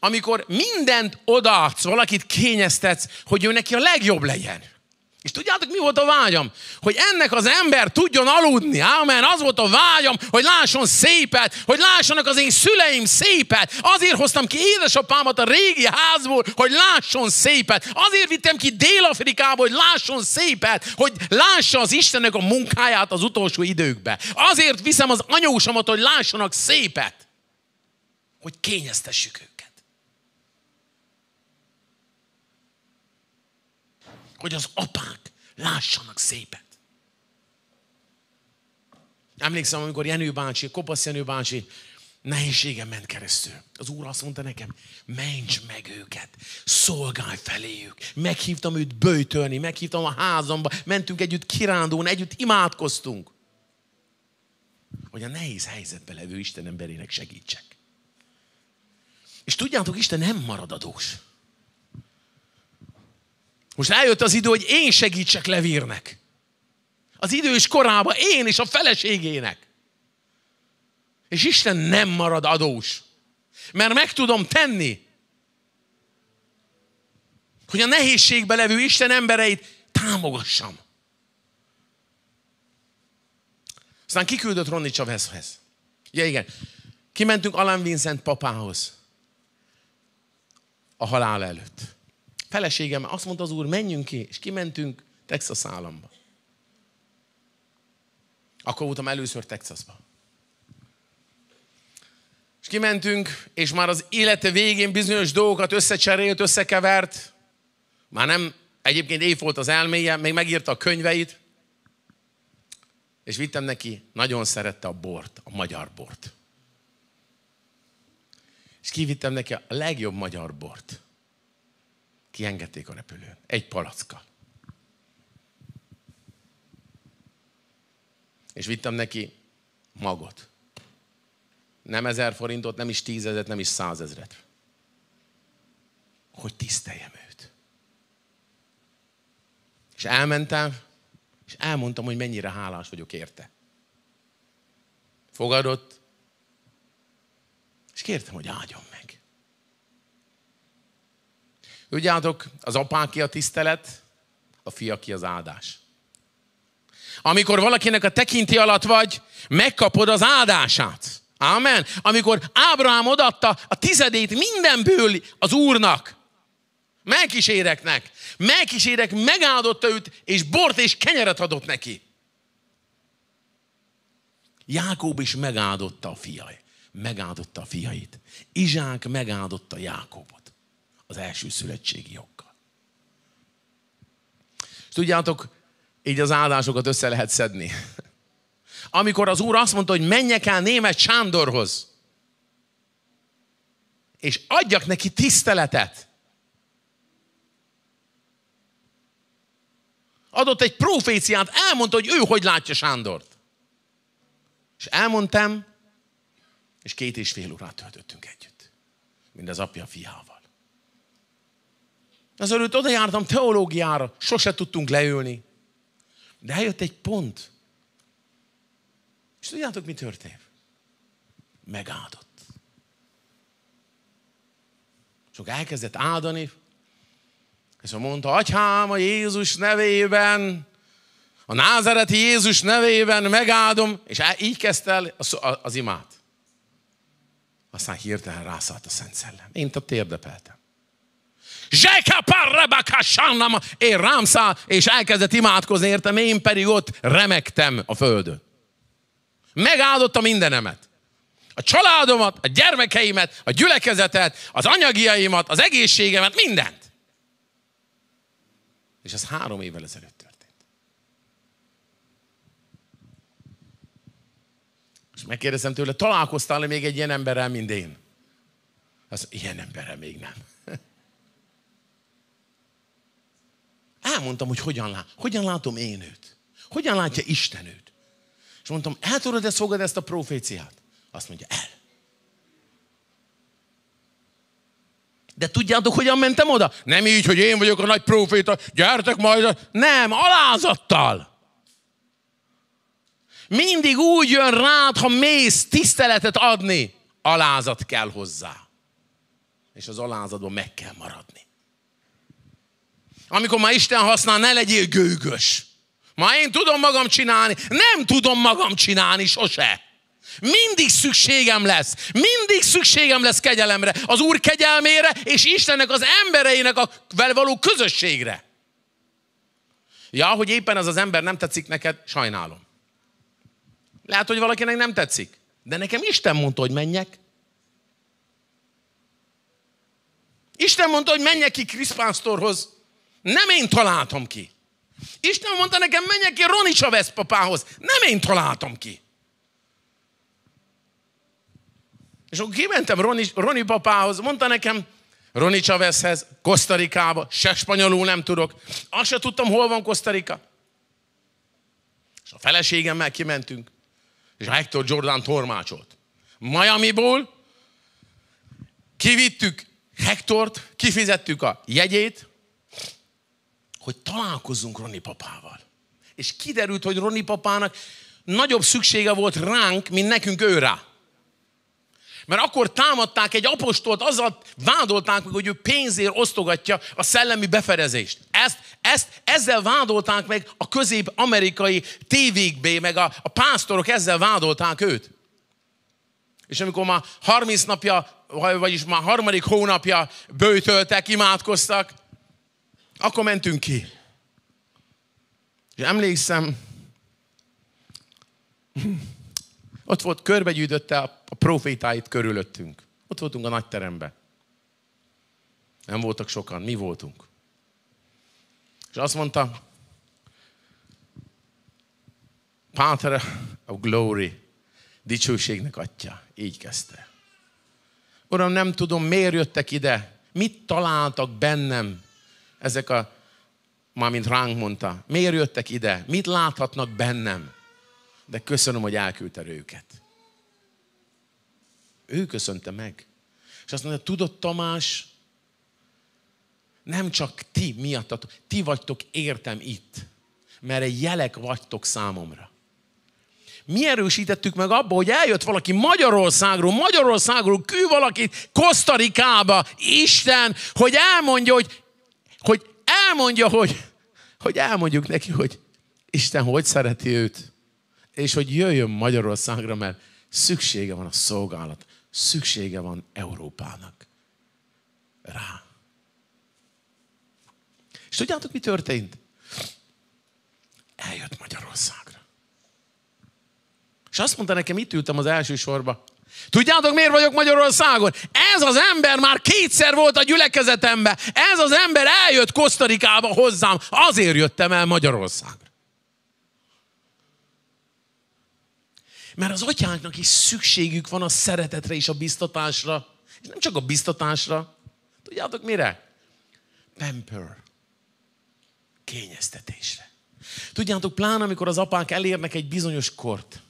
amikor mindent odaadsz, valakit kényeztetsz, hogy ő neki a legjobb legyen. És tudjátok, mi volt a vágyam? Hogy ennek az ember tudjon aludni. Amen. Az volt a vágyam, hogy lásson szépet, hogy lássanak az én szüleim szépet. Azért hoztam ki édesapámat a régi házból, hogy lásson szépet. Azért vittem ki Dél-Afrikába, hogy lásson szépet, hogy lássa az Istennek a munkáját az utolsó időkbe. Azért viszem az anyósomat, hogy lássanak szépet, hogy kényeztessük őket. hogy az apák lássanak szépet. Emlékszem, amikor Jenő bácsi, Kopasz Jenő bácsi nehézsége ment keresztül. Az úr azt mondta nekem, menj meg őket, szolgálj feléjük. Meghívtam őt böjtölni, meghívtam a házamba, mentünk együtt kirándulni, együtt imádkoztunk. Hogy a nehéz helyzetbe levő Isten emberének segítsek. És tudjátok, Isten nem marad adós. Most eljött az idő, hogy én segítsek Levírnek. Az idő is korában én és a feleségének. És Isten nem marad adós. Mert meg tudom tenni, hogy a nehézségbe levő Isten embereit támogassam. Aztán kiküldött Ronny Csaveszhez. Ja, igen. Kimentünk Alan Vincent papához. A halál előtt feleségem azt mondta az úr, menjünk ki, és kimentünk Texas államba. Akkor voltam először Texasba. És kimentünk, és már az élete végén bizonyos dolgokat összecserélt, összekevert. Már nem, egyébként év volt az elméje, még megírta a könyveit. És vittem neki, nagyon szerette a bort, a magyar bort. És kivittem neki a legjobb magyar bort. Kiengedték a repülőn. Egy palacka. És vittem neki magot. Nem ezer forintot, nem is tízezet, nem is százezret. Hogy tiszteljem őt. És elmentem, és elmondtam, hogy mennyire hálás vagyok érte. Fogadott, és kértem, hogy áldjon Tudjátok, az apáki a tisztelet, a fiaki az áldás. Amikor valakinek a tekinti alatt vagy, megkapod az áldását. Amen. Amikor Ábrahám odatta a tizedét mindenből az Úrnak, melkíséreknek, melkísérek megáldotta őt, és bort és kenyeret adott neki. Jákob is megáldotta a fiai, megáldotta a fiait. Izsák megáldotta Jákobot az első születtségi joggal. És tudjátok, így az áldásokat össze lehet szedni. Amikor az Úr azt mondta, hogy menjek el német Sándorhoz, és adjak neki tiszteletet, adott egy proféciát, elmondta, hogy ő hogy látja Sándort. És elmondtam, és két és fél órát töltöttünk együtt. az apja fiával. Azelőtt oda jártam teológiára, sose tudtunk leülni. De eljött egy pont. És tudjátok, mi történt? Megáldott. Csak elkezdett áldani, és mondta, atyám a Jézus nevében, a názereti Jézus nevében megáldom, és így kezdte el az imát. Aztán hirtelen rászállt a Szent Szellem. Én a térdepeltem én rám száll, és elkezdett imádkozni, értem, én pedig ott remektem a földön. Megáldotta mindenemet. A családomat, a gyermekeimet, a gyülekezetet, az anyagiaimat, az egészségemet, mindent. És ez három évvel ezelőtt történt. És megkérdeztem tőle, találkoztál-e még egy ilyen emberrel, mint én? Az ilyen emberrel még nem. elmondtam, hogy hogyan, lát, hogyan látom én őt. Hogyan látja Isten őt. És mondtam, el tudod ezt fogad ezt a proféciát? Azt mondja, el. De tudjátok, hogyan mentem oda? Nem így, hogy én vagyok a nagy proféta, gyertek majd. Nem, alázattal. Mindig úgy jön rád, ha mész tiszteletet adni. Alázat kell hozzá. És az alázatban meg kell maradni amikor ma Isten használ, ne legyél gőgös. Ma én tudom magam csinálni, nem tudom magam csinálni sose. Mindig szükségem lesz, mindig szükségem lesz kegyelemre, az Úr kegyelmére és Istennek az embereinek a vel való közösségre. Ja, hogy éppen az az ember nem tetszik neked, sajnálom. Lehet, hogy valakinek nem tetszik, de nekem Isten mondta, hogy menjek. Isten mondta, hogy menjek ki Kriszpásztorhoz, nem én találtam ki. Isten mondta nekem, menjek ki Roni Chavez papához. Nem én találtam ki. És akkor kimentem Roni, Roni papához, mondta nekem, Roni Chavezhez, Kosztarikába, se spanyolul nem tudok. Azt se tudtam, hol van Kosztarika. És a feleségemmel kimentünk, és a Hector Jordan tormácsolt. Miami-ból kivittük Hektort, kifizettük a jegyét, hogy találkozzunk Roni papával. És kiderült, hogy Roni papának nagyobb szüksége volt ránk, mint nekünk őrá. Mert akkor támadták egy apostolt, azzal vádolták meg, hogy ő pénzért osztogatja a szellemi befedezést. Ezt, ezt, ezzel vádolták meg a közép-amerikai tévékbé, meg a, a pásztorok ezzel vádolták őt. És amikor már 30 napja, vagyis már harmadik hónapja bőtöltek, imádkoztak, akkor mentünk ki. És emlékszem, ott volt, körbegyűjtötte a profétáit körülöttünk. Ott voltunk a nagy teremben. Nem voltak sokan, mi voltunk. És azt mondta, Pater a glory, dicsőségnek atya. Így kezdte. Uram, nem tudom, miért jöttek ide, mit találtak bennem, ezek a, mármint ránk mondta, miért jöttek ide? Mit láthatnak bennem? De köszönöm, hogy elküldte őket. Ő köszönte meg. És azt mondja, tudod Tamás, nem csak ti miattatok, ti vagytok értem itt, mert jelek vagytok számomra. Mi erősítettük meg abba, hogy eljött valaki Magyarországról, Magyarországról kül valakit Kosztarikába, Isten, hogy elmondja, hogy hogy elmondja, hogy, hogy elmondjuk neki, hogy Isten hogy szereti őt, és hogy jöjjön Magyarországra, mert szüksége van a szolgálat, szüksége van Európának rá. És tudjátok, mi történt? Eljött Magyarországra. És azt mondta nekem, itt ültem az első sorba, Tudjátok, miért vagyok Magyarországon? Ez az ember már kétszer volt a gyülekezetembe. Ez az ember eljött Kosztarikába hozzám. Azért jöttem el Magyarországra. Mert az atyáknak is szükségük van a szeretetre és a biztatásra. És nem csak a biztatásra. Tudjátok mire? Pamper. Kényeztetésre. Tudjátok, pláne amikor az apák elérnek egy bizonyos kort,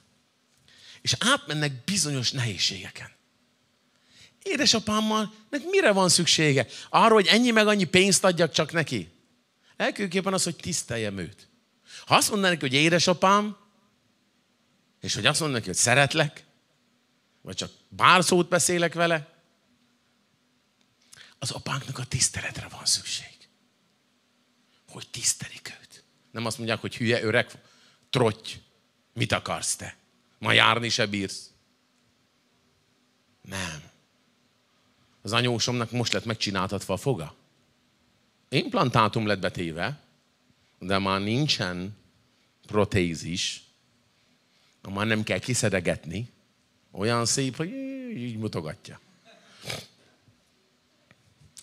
és átmennek bizonyos nehézségeken. Édesapámmal, nek mire van szüksége? Arra, hogy ennyi meg annyi pénzt adjak csak neki? Legfőképpen az, hogy tiszteljem őt. Ha azt neki, hogy édesapám, és hogy azt neki, hogy szeretlek, vagy csak bár szót beszélek vele, az apánknak a tiszteletre van szükség. Hogy tisztelik őt. Nem azt mondják, hogy hülye, öreg, trotty, mit akarsz te? Ma járni se bírsz. Nem. Az anyósomnak most lett megcsináltatva a foga. Implantátum lett betéve, de már nincsen protézis, már nem kell kiszedegetni. Olyan szép, hogy így mutogatja.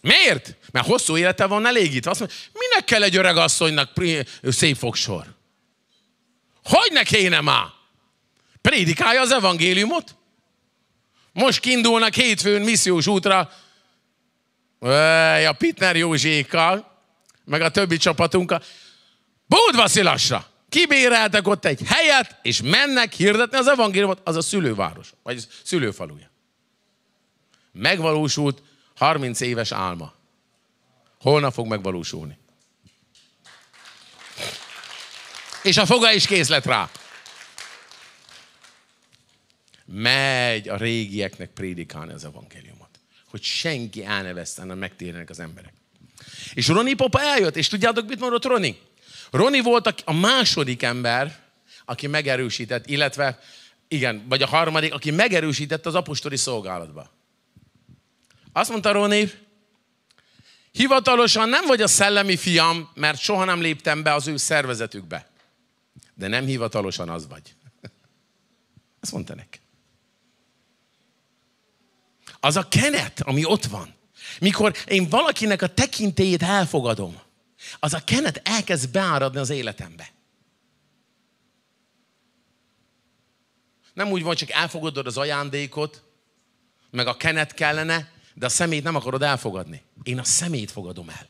Miért? Mert hosszú élete van elégítve. Azt mondja, minek kell egy öreg asszonynak szép fogsor? Hogy ne kéne már? Prédikálja az evangéliumot. Most kiindulnak hétfőn missziós útra a Pitner Józsékkal, meg a többi csapatunkkal. Szilasra! Kibéreltek ott egy helyet, és mennek hirdetni az evangéliumot, az a szülőváros, vagy a szülőfaluja. Megvalósult 30 éves álma. Holnap fog megvalósulni. És a foga is kész lett rá megy a régieknek prédikálni az evangéliumot. Hogy senki elneveszten, hanem megtérnek az emberek. És Roni papa eljött, és tudjátok, mit mondott Roni? Roni volt a második ember, aki megerősített, illetve, igen, vagy a harmadik, aki megerősített az apostoli szolgálatba. Azt mondta Roni, hivatalosan nem vagy a szellemi fiam, mert soha nem léptem be az ő szervezetükbe. De nem hivatalosan az vagy. Ezt mondta neki. Az a kenet, ami ott van. Mikor én valakinek a tekintélyét elfogadom, az a kenet elkezd beáradni az életembe. Nem úgy van, csak elfogadod az ajándékot, meg a kenet kellene, de a szemét nem akarod elfogadni. Én a szemét fogadom el.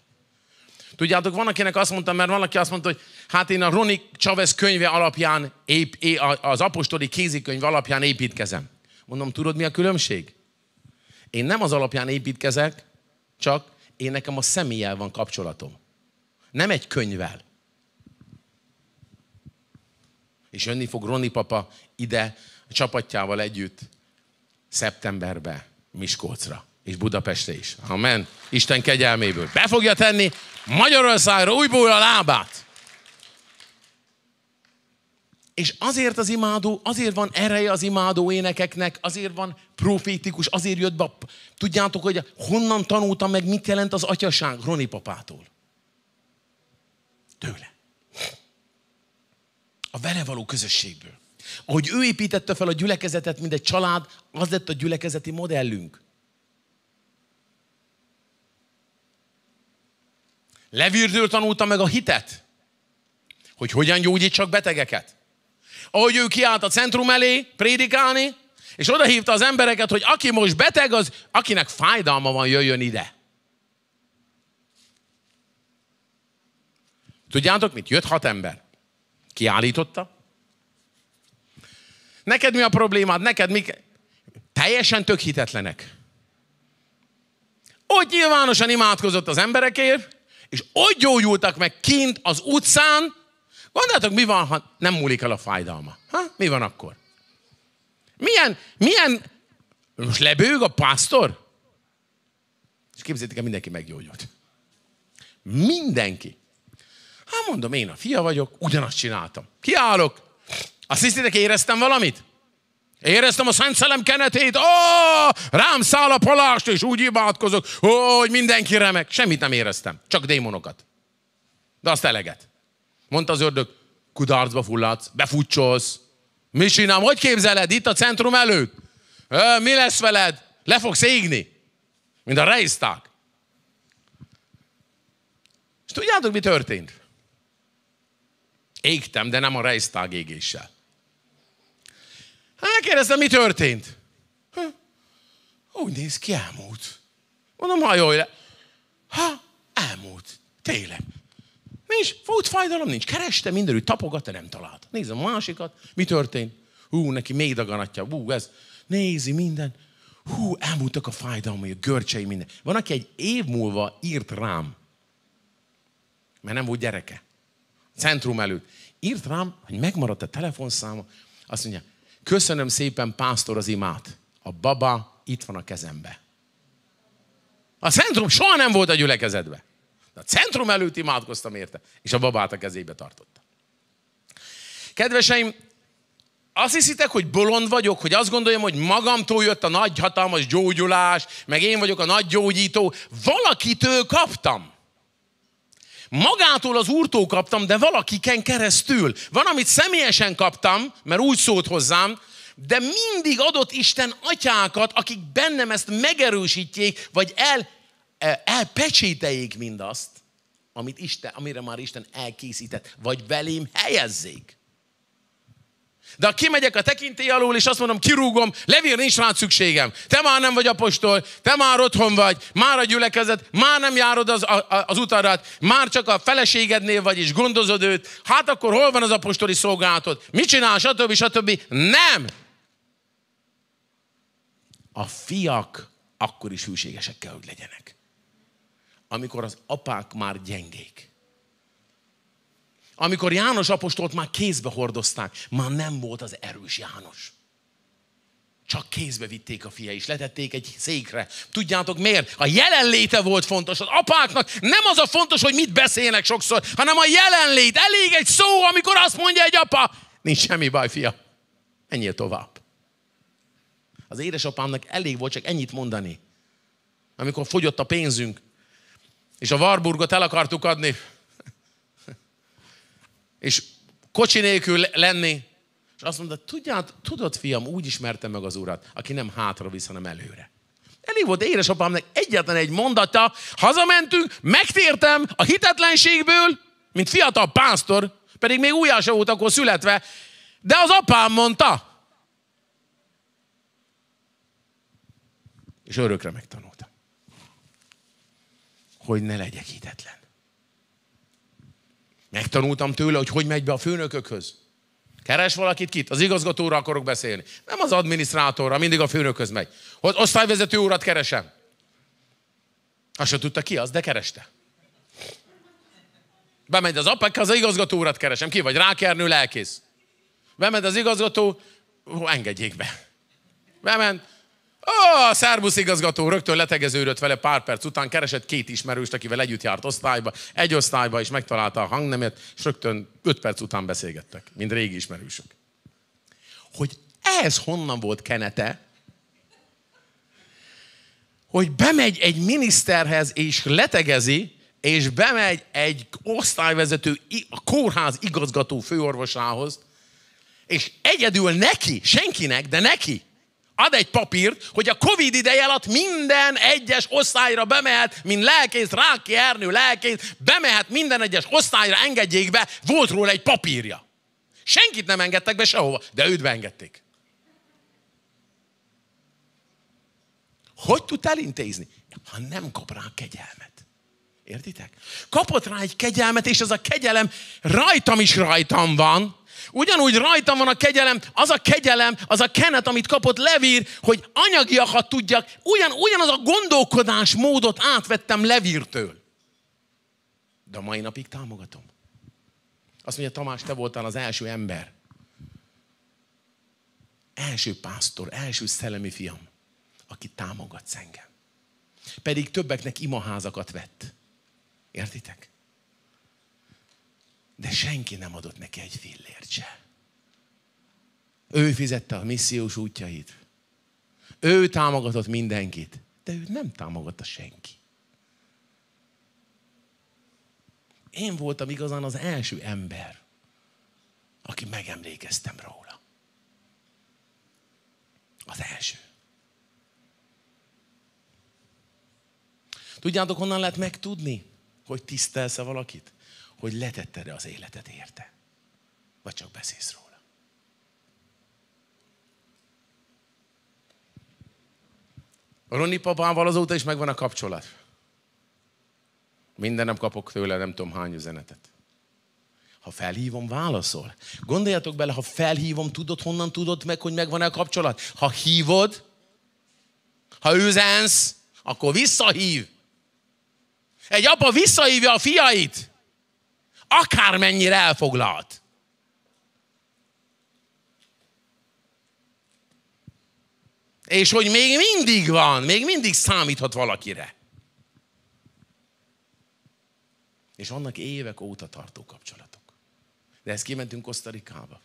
Tudjátok, van, akinek azt mondtam, mert valaki azt mondta, hogy hát én a Ronik Chavez könyve alapján, épp, az apostoli kézikönyv alapján építkezem. Mondom, tudod mi a különbség? Én nem az alapján építkezek, csak én nekem a személlyel van kapcsolatom. Nem egy könyvvel. És jönni fog Roni papa ide a csapatjával együtt szeptemberbe Miskolcra és Budapestre is. Amen. Isten kegyelméből. Be fogja tenni Magyarországra újból a lábát. És azért az imádó, azért van ereje az imádó énekeknek, azért van profétikus, azért jött be. Tudjátok, hogy honnan tanultam meg, mit jelent az atyaság Roni papától? Tőle. A vele való közösségből. Ahogy ő építette fel a gyülekezetet, mint egy család, az lett a gyülekezeti modellünk. Levírdől tanulta meg a hitet, hogy hogyan gyógyítsak betegeket ahogy ő kiállt a centrum elé prédikálni, és hívta az embereket, hogy aki most beteg, az akinek fájdalma van, jöjjön ide. Tudjátok mit? Jött hat ember. Kiállította. Neked mi a problémád? Neked mi? Teljesen tök hitetlenek. Ott nyilvánosan imádkozott az emberekért, és ott gyógyultak meg kint az utcán, Gondoljátok, mi van, ha nem múlik el a fájdalma? Ha? Mi van akkor? Milyen, milyen, most lebőg a pásztor? És képzétek el, mindenki meggyógyult. Mindenki. Hát mondom, én a fia vagyok, ugyanazt csináltam. Kiállok. Azt hiszitek, éreztem valamit? Éreztem a Szent Szelem kenetét, ó, rám száll a palást, és úgy imádkozok, ó, hogy mindenki remek. Semmit nem éreztem, csak démonokat. De azt eleget. Mondta az ördög, kudarcba fulladsz, befutcsolsz. Mi csinálom? Hogy képzeled itt a centrum előtt? Ö, mi lesz veled? Le fogsz égni. Mint a Reichstag. És tudjátok, mi történt? Égtem, de nem a Reichstag égéssel. Hát kérdeztem, mi történt? Hát, úgy néz ki, elmúlt. Mondom, jól le. Ha, elmúlt. Tényleg. Mi is? fájdalom nincs. Kereste mindenütt, tapogatta, nem talált. Nézem a másikat, mi történt? Hú, neki mély daganatja, hú, ez. Nézi minden. Hú, elmúltak a fájdalmai, a görcsei, minden. Van, aki egy év múlva írt rám, mert nem volt gyereke. Centrum előtt. Írt rám, hogy megmaradt a telefonszáma. Azt mondja, köszönöm szépen, pásztor, az imát. A baba itt van a kezembe. A centrum soha nem volt a gyülekezetbe. De a centrum előtt imádkoztam érte, és a babát a kezébe tartotta. Kedveseim, azt hiszitek, hogy bolond vagyok, hogy azt gondoljam, hogy magamtól jött a nagy hatalmas gyógyulás, meg én vagyok a nagy gyógyító. Valakitől kaptam. Magától az úrtól kaptam, de valakiken keresztül. Van, amit személyesen kaptam, mert úgy szólt hozzám, de mindig adott Isten atyákat, akik bennem ezt megerősítjék, vagy el E, elpecsételjék mindazt, amit Isten, amire már Isten elkészített, vagy velém helyezzék. De ha kimegyek a tekintély alól, és azt mondom, kirúgom, levél nincs rá szükségem. Te már nem vagy apostol, te már otthon vagy, már a gyülekezet, már nem járod az, a, az utadat, már csak a feleségednél vagy, és gondozod őt. Hát akkor hol van az apostoli szolgálatod? Mit csinál, stb. stb. Nem! A fiak akkor is hűségesek kell, hogy legyenek amikor az apák már gyengék. Amikor János apostolt már kézbe hordozták, már nem volt az erős János. Csak kézbe vitték a fia is, letették egy székre. Tudjátok miért? A jelenléte volt fontos. Az apáknak nem az a fontos, hogy mit beszélnek sokszor, hanem a jelenlét. Elég egy szó, amikor azt mondja egy apa, nincs semmi baj, fia, ennyi tovább. Az édesapámnak elég volt csak ennyit mondani. Amikor fogyott a pénzünk, és a Warburgot el akartuk adni, és kocsi nélkül lenni, és azt mondta, tudját, tudod fiam, úgy ismertem meg az urat, aki nem hátra visz, hanem előre. Elég volt édesapámnak egyetlen egy mondata, hazamentünk, megtértem a hitetlenségből, mint fiatal pásztor, pedig még újjása volt akkor születve, de az apám mondta. És örökre megtanult hogy ne legyek hitetlen. Megtanultam tőle, hogy hogy megy be a főnökökhöz. Keres valakit kit? Az igazgatóra akarok beszélni. Nem az adminisztrátorra, mindig a főnökhöz megy. Hogy osztályvezető urat keresem. Azt se tudta ki az, de kereste. Bemegy az apak az igazgató urat keresem. Ki vagy? Rákernő lelkész. Bemegy az igazgató, ó, engedjék be. Bement, Ó, a szervusz igazgató rögtön letegeződött vele pár perc után, keresett két ismerőst, akivel együtt járt osztályba, egy osztályba is megtalálta a hangnemet, és rögtön öt perc után beszélgettek, mint régi ismerősök. Hogy ez honnan volt kenete, hogy bemegy egy miniszterhez és letegezi, és bemegy egy osztályvezető, a kórház igazgató főorvosához, és egyedül neki, senkinek, de neki ad egy papírt, hogy a Covid ideje alatt minden egyes osztályra bemehet, mint lelkész, Ráki Ernő lelkész, bemehet minden egyes osztályra, engedjék be, volt róla egy papírja. Senkit nem engedtek be sehova, de őt beengedték. Hogy tud elintézni? Ha nem kap rá kegyelmet. Értitek? Kapott rá egy kegyelmet, és az a kegyelem rajtam is rajtam van, Ugyanúgy rajta van a kegyelem, az a kegyelem, az a kenet, amit kapott Levír, hogy anyagiakat tudjak, ugyan, ugyanaz a gondolkodás módot átvettem Levírtől. De a mai napig támogatom. Azt mondja, Tamás, te voltál az első ember. Első pásztor, első szellemi fiam, aki támogatsz engem. Pedig többeknek imaházakat vett. Értitek? de senki nem adott neki egy fillért se. Ő fizette a missziós útjait. Ő támogatott mindenkit, de őt nem támogatta senki. Én voltam igazán az első ember, aki megemlékeztem róla. Az első. Tudjátok, honnan lehet megtudni, hogy tisztelsz-e valakit? hogy letetted-e az életet érte. Vagy csak beszélsz róla. A Roni papával azóta is megvan a kapcsolat. Minden nap kapok tőle nem tudom hány üzenetet. Ha felhívom, válaszol. Gondoljatok bele, ha felhívom, tudod, honnan tudod meg, hogy megvan a kapcsolat? Ha hívod, ha üzensz, akkor visszahív. Egy apa visszahívja a fiait akármennyire elfoglalt. És hogy még mindig van, még mindig számíthat valakire. És vannak évek óta tartó kapcsolatok. De ezt kimentünk Kosztarikába.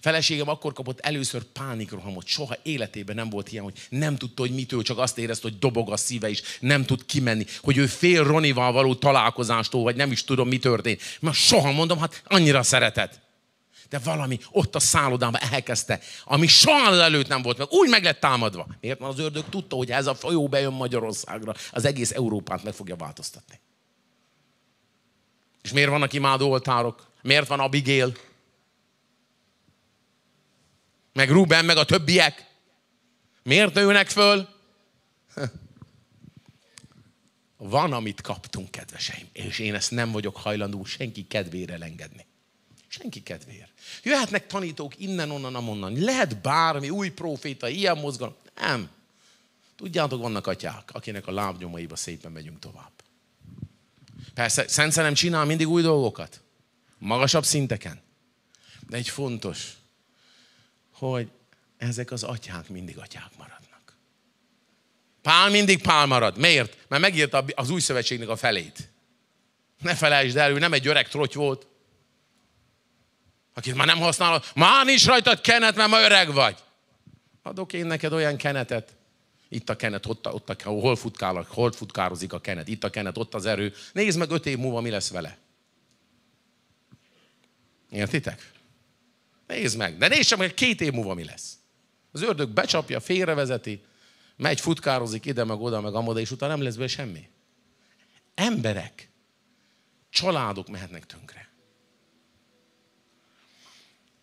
Feleségem akkor kapott először pánikrohamot. Soha életében nem volt ilyen, hogy nem tudta, hogy mitől, csak azt érezte, hogy dobog a szíve is, nem tud kimenni, hogy ő fél Ronival való találkozástól, vagy nem is tudom, mi történt. Már soha mondom, hát annyira szeretett de valami ott a szállodában elkezdte, ami soha előtt nem volt meg, úgy meg lett támadva. Miért? Mert az ördög tudta, hogy ez a folyó bejön Magyarországra, az egész Európát meg fogja változtatni. És miért vannak imádó oltárok? Miért van Abigail? meg Ruben, meg a többiek. Miért nőnek föl? Van, amit kaptunk, kedveseim, és én ezt nem vagyok hajlandó senki kedvére engedni. Senki kedvére. Jöhetnek tanítók innen, onnan, amonnan. Lehet bármi, új proféta, ilyen mozgalom. Nem. Tudjátok, vannak atyák, akinek a lábnyomaiba szépen megyünk tovább. Persze, Szent nem csinál mindig új dolgokat. Magasabb szinteken. De egy fontos, hogy ezek az atyák mindig atyák maradnak. Pál mindig pál marad. Miért? Mert megírta az új szövetségnek a felét. Ne felejtsd el, ő nem egy öreg trotty volt, akit már nem használod. Már nincs rajtad kenet, mert ma öreg vagy. Adok én neked olyan kenetet. Itt a kenet, ott a, ott a hol futkál, hol futkározik a kenet, itt a kenet, ott az erő. Nézd meg öt év múlva, mi lesz vele. Értitek? Nézd meg, de nézd meg, két év múlva mi lesz. Az ördög becsapja, félrevezeti, megy, futkározik ide, meg oda, meg amoda, és utána nem lesz be semmi. Emberek, családok mehetnek tönkre.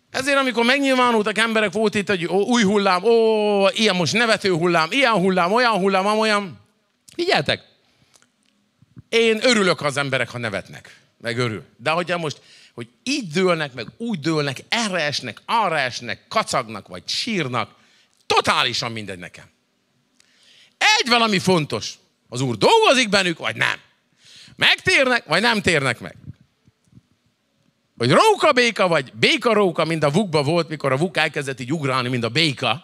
Ezért, amikor megnyilvánultak emberek, volt itt egy új hullám, ó, ilyen most nevető hullám, ilyen hullám, olyan hullám, amolyan. Figyeltek! Én örülök az emberek, ha nevetnek. Meg örül. De hogyha most hogy így dőlnek, meg úgy dőlnek, erre esnek, arra esnek, kacagnak, vagy sírnak. Totálisan mindegy nekem. Egy valami fontos. Az Úr dolgozik bennük, vagy nem. Megtérnek, vagy nem térnek meg. Hogy róka béka, vagy béka róka, mint a vukba volt, mikor a vuk elkezdett így ugrálni, mint a béka.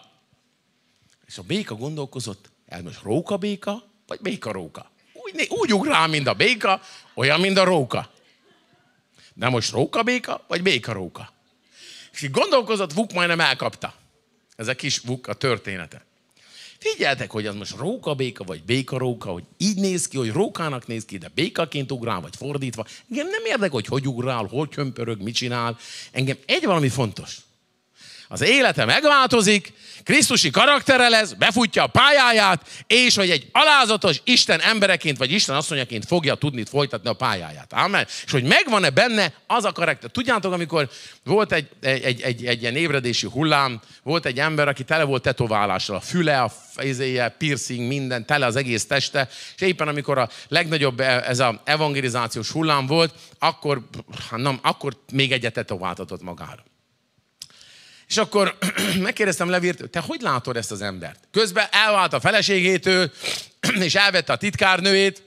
És a béka gondolkozott, most róka béka, vagy béka róka. Úgy, úgy ugrál, mint a béka, olyan, mint a róka. Na most róka béka, vagy béka róka? És így gondolkozott, Vuk majdnem elkapta. Ez a kis Vuk a története. Figyeltek, hogy az most róka béka, vagy béka róka, hogy így néz ki, hogy rókának néz ki, de békaként ugrál, vagy fordítva. Engem nem érdekel, hogy hogy ugrál, hogy csömpörög, mit csinál. Engem egy valami fontos. Az élete megváltozik, Krisztusi karaktere lesz, befutja a pályáját, és hogy egy alázatos Isten embereként, vagy Isten asszonyaként fogja tudni folytatni a pályáját. Amen. És hogy megvan-e benne az a karakter. Tudjátok, amikor volt egy, egy, egy, egy, egy ilyen ébredési hullám, volt egy ember, aki tele volt tetoválással, a füle, a fejzéje, piercing, minden, tele az egész teste, és éppen amikor a legnagyobb e, ez az evangelizációs hullám volt, akkor, hát nem, akkor még egyet tetováltatott magára. És akkor megkérdeztem levírt te hogy látod ezt az embert? Közben elvált a feleségétől, és elvette a titkárnőjét,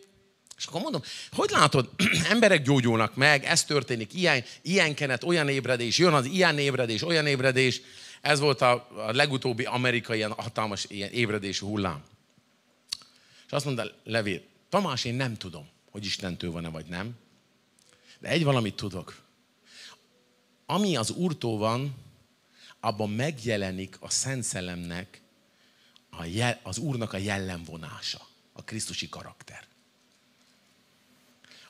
és akkor mondom, hogy látod, emberek gyógyulnak meg, ez történik, ilyen, ilyen kenet, olyan ébredés, jön az ilyen ébredés, olyan ébredés. Ez volt a, a legutóbbi amerikai ilyen hatalmas ilyen ébredési hullám. És azt mondta Levér, Tamás, én nem tudom, hogy Istentől van-e vagy nem, de egy valamit tudok. Ami az úrtó van, abban megjelenik a Szent Szellemnek a jel, az Úrnak a jellemvonása, a Krisztusi karakter.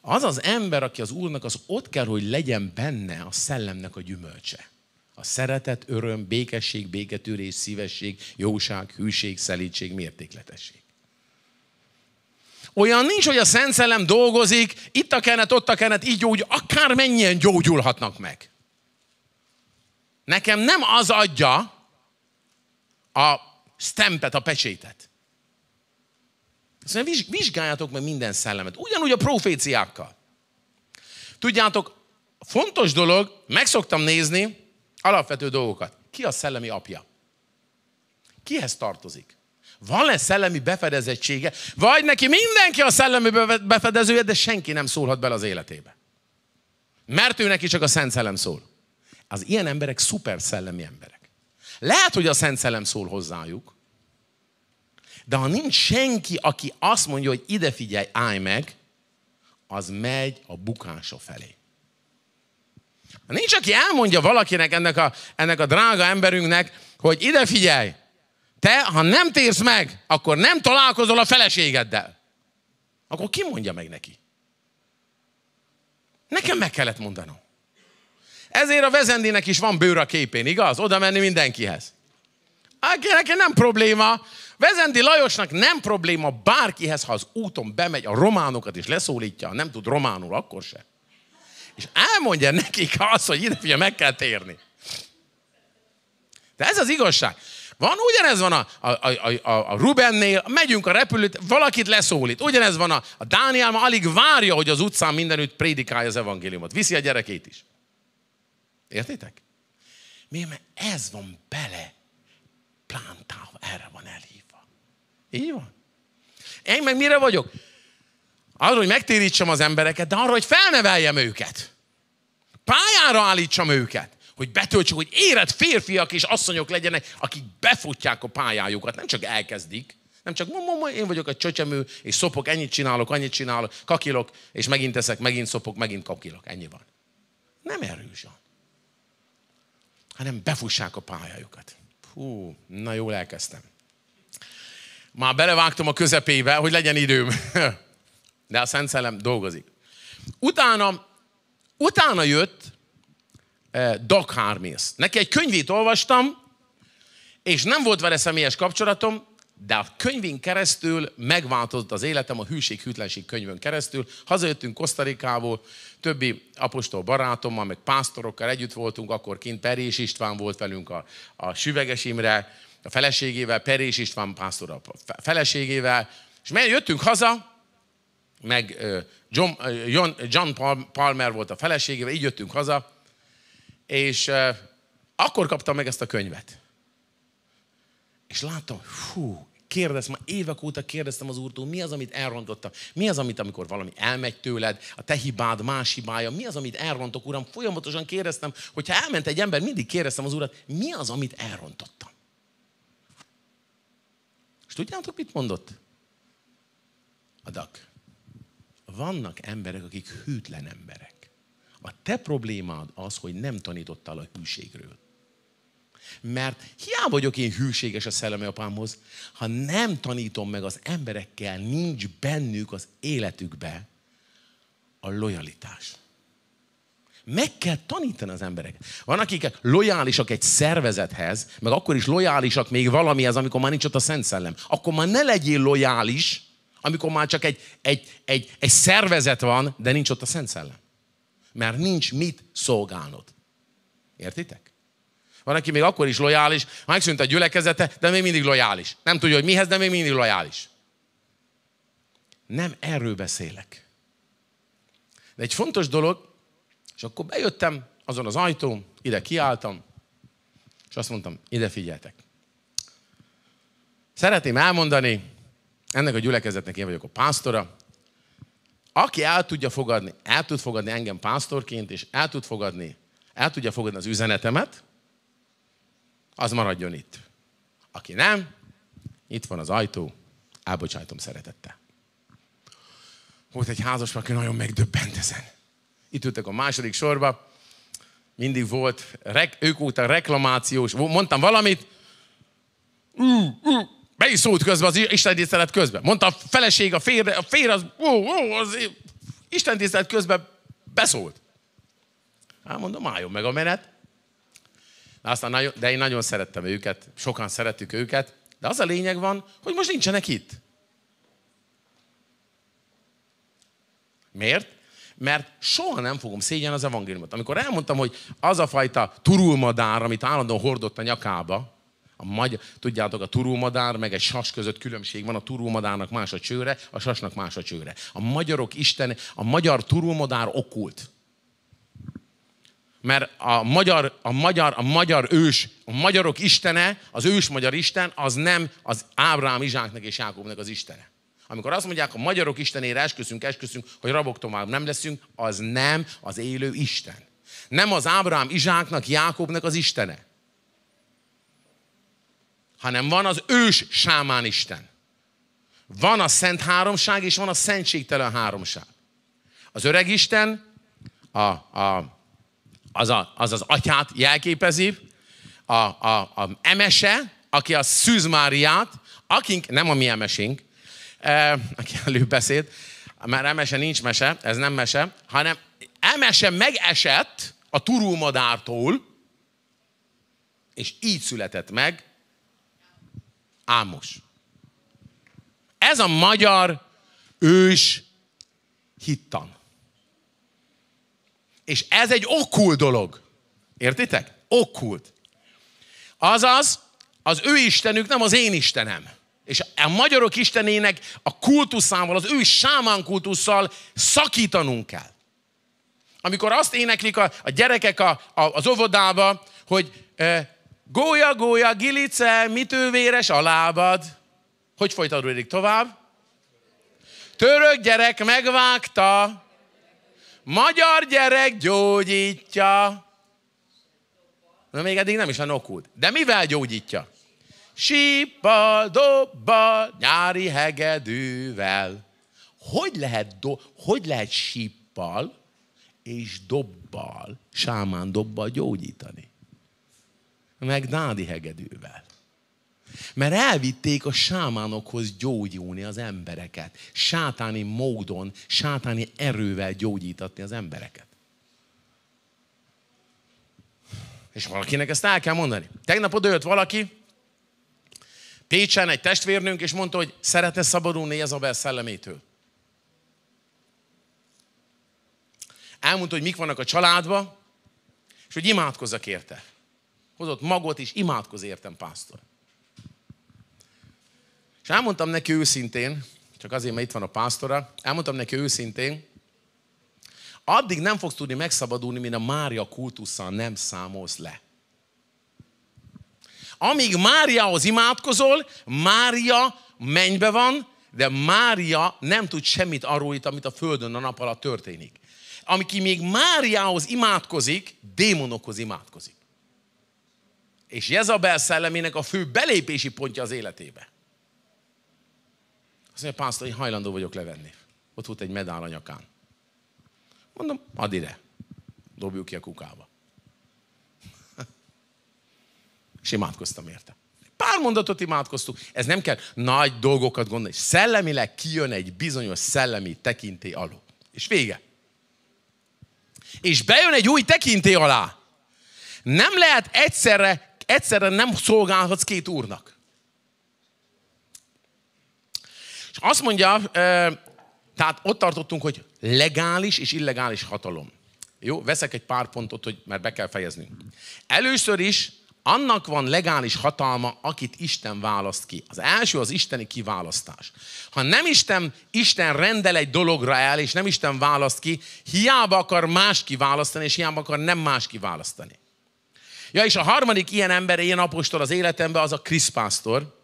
Az az ember, aki az Úrnak, az ott kell, hogy legyen benne a szellemnek a gyümölcse. A szeretet, öröm, békesség, béketűrés, szívesség, jóság, hűség, szelítség, mértékletesség. Olyan nincs, hogy a Szent Szellem dolgozik, itt a kenet, ott a kenet, így úgy, akármennyien gyógyulhatnak meg. Nekem nem az adja a stempet, a pecsétet. Azt mondja, vizsgáljátok meg minden szellemet. Ugyanúgy a proféciákkal. Tudjátok, fontos dolog, meg szoktam nézni alapvető dolgokat. Ki a szellemi apja? Kihez tartozik? Van-e szellemi befedezettsége? Vagy neki mindenki a szellemi befedezője, de senki nem szólhat bele az életébe. Mert ő neki csak a Szent Szellem szól. Az ilyen emberek szuper szellemi emberek. Lehet, hogy a Szent Szellem szól hozzájuk, de ha nincs senki, aki azt mondja, hogy ide figyelj, állj meg, az megy a bukása felé. Ha nincs, aki elmondja valakinek, ennek a, ennek a drága emberünknek, hogy ide figyelj, te, ha nem térsz meg, akkor nem találkozol a feleségeddel. Akkor ki mondja meg neki? Nekem meg kellett mondanom. Ezért a vezendének is van bőr a képén, igaz? Oda menni mindenkihez. Nekem nem probléma. Vezendi Lajosnak nem probléma bárkihez, ha az úton bemegy a románokat és leszólítja, nem tud románul, akkor se. És elmondja nekik azt, hogy ide meg kell térni. De ez az igazság. Van, ugyanez van a, a, a, a, a Rubennél, megyünk a repülőt, valakit leszólít. Ugyanez van a, a Dániel, ma alig várja, hogy az utcán mindenütt prédikálja az evangéliumot. Viszi a gyerekét is. Értitek? Miért? Mert ez van bele plántálva, erre van elhívva. Így van? Én meg mire vagyok? Arra, hogy megtérítsem az embereket, de arra, hogy felneveljem őket. Pályára állítsam őket hogy betöltsük, hogy érett férfiak és asszonyok legyenek, akik befutják a pályájukat, nem csak elkezdik, nem csak ma, én vagyok a csöcsemő, és szopok, ennyit csinálok, annyit csinálok, kakilok, és megint teszek, megint szopok, megint kakilok. Ennyi van. Nem erős az hanem befussák a pályájukat. Hú, na jól elkezdtem. Már belevágtam a közepébe, hogy legyen időm. De a Szent Szellem dolgozik. Utána, utána jött eh, Doc Harmies. Neki egy könyvét olvastam, és nem volt vele személyes kapcsolatom, de a könyvén keresztül megváltozott az életem, a hűség hűtlenség könyvön keresztül. Hazajöttünk Kosztarikából, többi apostol barátommal, meg pásztorokkal együtt voltunk, akkor kint Perés István volt velünk, a, a Süveges Imre, a feleségével, Perés István pásztor a feleségével, és mert jöttünk haza, meg John, John, John Palmer volt a feleségével, így jöttünk haza, és akkor kaptam meg ezt a könyvet. És láttam, hú kérdeztem, már évek óta kérdeztem az úrtól, mi az, amit elrontottam, mi az, amit amikor valami elmegy tőled, a te hibád, más hibája, mi az, amit elrontok, uram, folyamatosan kérdeztem, hogyha elment egy ember, mindig kérdeztem az urat, mi az, amit elrontottam. És tudjátok, mit mondott? a dak. Vannak emberek, akik hűtlen emberek. A te problémád az, hogy nem tanítottál a hűségről. Mert hiába vagyok én hűséges a szellemi apámhoz, ha nem tanítom meg az emberekkel, nincs bennük az életükbe a lojalitás. Meg kell tanítani az embereket. Van, akik lojálisak egy szervezethez, meg akkor is lojálisak még valamihez, amikor már nincs ott a Szent Szellem. Akkor már ne legyél lojális, amikor már csak egy, egy, egy, egy szervezet van, de nincs ott a Szent Szellem. Mert nincs mit szolgálnod. Értitek? Van, aki még akkor is lojális, megszűnt a gyülekezete, de még mindig lojális. Nem tudja, hogy mihez, de még mindig lojális. Nem erről beszélek. De egy fontos dolog, és akkor bejöttem azon az ajtón, ide kiálltam, és azt mondtam, ide figyeltek. Szeretném elmondani, ennek a gyülekezetnek én vagyok a pásztora, aki el tudja fogadni, el tud fogadni engem pásztorként, és el tud fogadni, el tudja fogadni az üzenetemet, az maradjon itt. Aki nem, itt van az ajtó, elbocsájtom szeretettel. Volt egy házas, aki nagyon megdöbbent ezen. Itt ültek a második sorba, mindig volt, rek, ők óta reklamációs, mondtam valamit, be is szólt közben az tisztelet közben. Mondta a feleség, a férje, a férje az, ó, ó, az tisztelet közben beszólt. Hát mondom, álljon meg a menet. Aztán nagyon, de én nagyon szerettem őket, sokan szerettük őket, de az a lényeg van, hogy most nincsenek itt. Miért? Mert soha nem fogom szégyen az evangéliumot. Amikor elmondtam, hogy az a fajta turulmadár, amit állandóan hordott a nyakába, a magyar, tudjátok, a turulmadár meg egy sas között különbség van, a turulmadárnak más a csőre, a sasnak más a csőre. A magyarok isten, a magyar turulmadár okult. Mert a magyar, a magyar, a magyar ős, a magyarok istene, az ős magyar isten, az nem az Ábrám, Izsáknak és Jákobnak az istene. Amikor azt mondják, a magyarok istenére esküszünk, esküszünk, hogy rabok tovább nem leszünk, az nem az élő Isten. Nem az Ábrám, Izsáknak, Jákobnak az istene. Hanem van az ős sámán Isten. Van a szent háromság, és van a szentségtelen háromság. Az öreg Isten, a, a az, a, az az atyát jelképezi, a, a, a emese, aki a Szűz Máriát, akink, nem a mi emesünk, e, aki beszélt, mert emese nincs mese, ez nem mese, hanem emese megesett a turulmadártól, és így született meg Ámos. Ez a magyar ős hittan. És ez egy okkul dolog. Értitek? Okkult. Azaz, az ő Istenük nem az én Istenem. És a magyarok istenének a kultuszával, az ő sámán kultusszal szakítanunk kell. Amikor azt éneklik a, a gyerekek a, a, az óvodába, hogy e, gólya, gólya, gilice, véres a lábad. Hogy folytatódik tovább? Török gyerek megvágta magyar gyerek gyógyítja. Na még eddig nem is a nokud. De mivel gyógyítja? Síppal, dobbal, nyári hegedűvel. Hogy lehet, do, hogy lehet síppal és dobbal, sámán dobbal gyógyítani? Meg nádi hegedűvel. Mert elvitték a sámánokhoz gyógyulni az embereket. Sátáni módon, sátáni erővel gyógyítatni az embereket. És valakinek ezt el kell mondani. Tegnap jött valaki, Pécsen egy testvérnünk, és mondta, hogy szeretne szabadulni Jezabel szellemétől. Elmondta, hogy mik vannak a családba, és hogy imádkozzak érte. Hozott magot, és imádkoz értem, pásztor. És elmondtam neki őszintén, csak azért, mert itt van a pásztora, elmondtam neki őszintén, addig nem fogsz tudni megszabadulni, a Mária kultusszal nem számolsz le. Amíg Máriahoz imádkozol, Mária mennybe van, de Mária nem tud semmit arról itt, amit a Földön a nap alatt történik. Amiki még Máriahoz imádkozik, démonokhoz imádkozik. És Jezabel szellemének a fő belépési pontja az életébe. Azt mondja, pásztor, én hajlandó vagyok levenni. Ott volt egy medál a nyakán. Mondom, add ide. Dobjuk ki a kukába. És imádkoztam érte. Pár mondatot imádkoztuk. Ez nem kell nagy dolgokat gondolni. Szellemileg kijön egy bizonyos szellemi tekintély alól. És vége. És bejön egy új tekintély alá. Nem lehet egyszerre, egyszerre nem szolgálhatsz két úrnak. És azt mondja, tehát ott tartottunk, hogy legális és illegális hatalom. Jó, veszek egy pár pontot, hogy mert be kell fejeznünk. Először is annak van legális hatalma, akit Isten választ ki. Az első az isteni kiválasztás. Ha nem Isten, Isten rendel egy dologra el, és nem Isten választ ki, hiába akar más kiválasztani, és hiába akar nem más kiválasztani. Ja, és a harmadik ilyen ember, ilyen apostol az életemben, az a Kriszpásztor,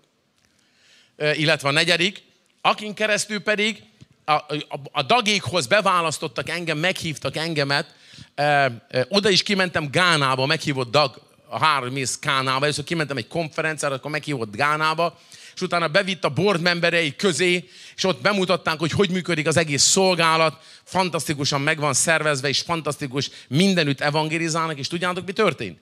illetve a negyedik, akin keresztül pedig a, a, a dagékhoz beválasztottak engem, meghívtak engemet, e, e, oda is kimentem Gánába, meghívott Dag a három ész Kánába, és kimentem egy konferenciára, akkor meghívott Gánába, és utána bevitt a board memberei közé, és ott bemutatták, hogy hogy működik az egész szolgálat, fantasztikusan meg van szervezve, és fantasztikus, mindenütt evangelizálnak, és tudjátok, mi történt?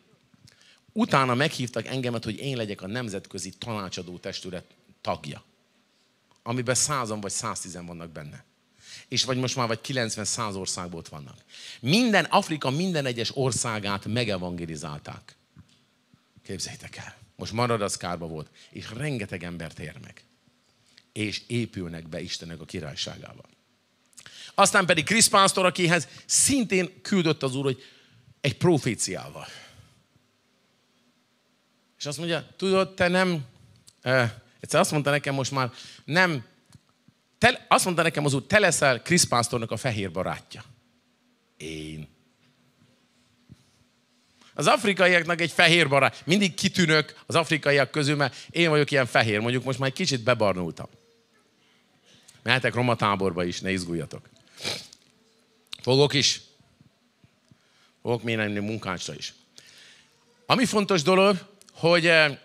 Utána meghívtak engemet, hogy én legyek a Nemzetközi Tanácsadó Testület tagja amiben százan vagy száztizen vannak benne. És vagy most már vagy 90 száz országból ott vannak. Minden Afrika minden egyes országát megevangelizálták. Képzeljétek el. Most Maradaszkárba volt, és rengeteg embert ér meg. És épülnek be Istennek a királyságába. Aztán pedig Krisz pásztor, akihez szintén küldött az Úr, hogy egy proféciával. És azt mondja, tudod, te nem, eh, Egyszer azt mondta nekem most már, nem, te, azt mondta nekem az úr, te leszel Krisz Pásztornak a fehér barátja. Én. Az afrikaiaknak egy fehér barát. Mindig kitűnök az afrikaiak közül, mert én vagyok ilyen fehér. Mondjuk most már egy kicsit bebarnultam. Mehetek roma táborba is, ne izguljatok. Fogok is. Fogok még menni munkácsra is. Ami fontos dolog, hogy eh,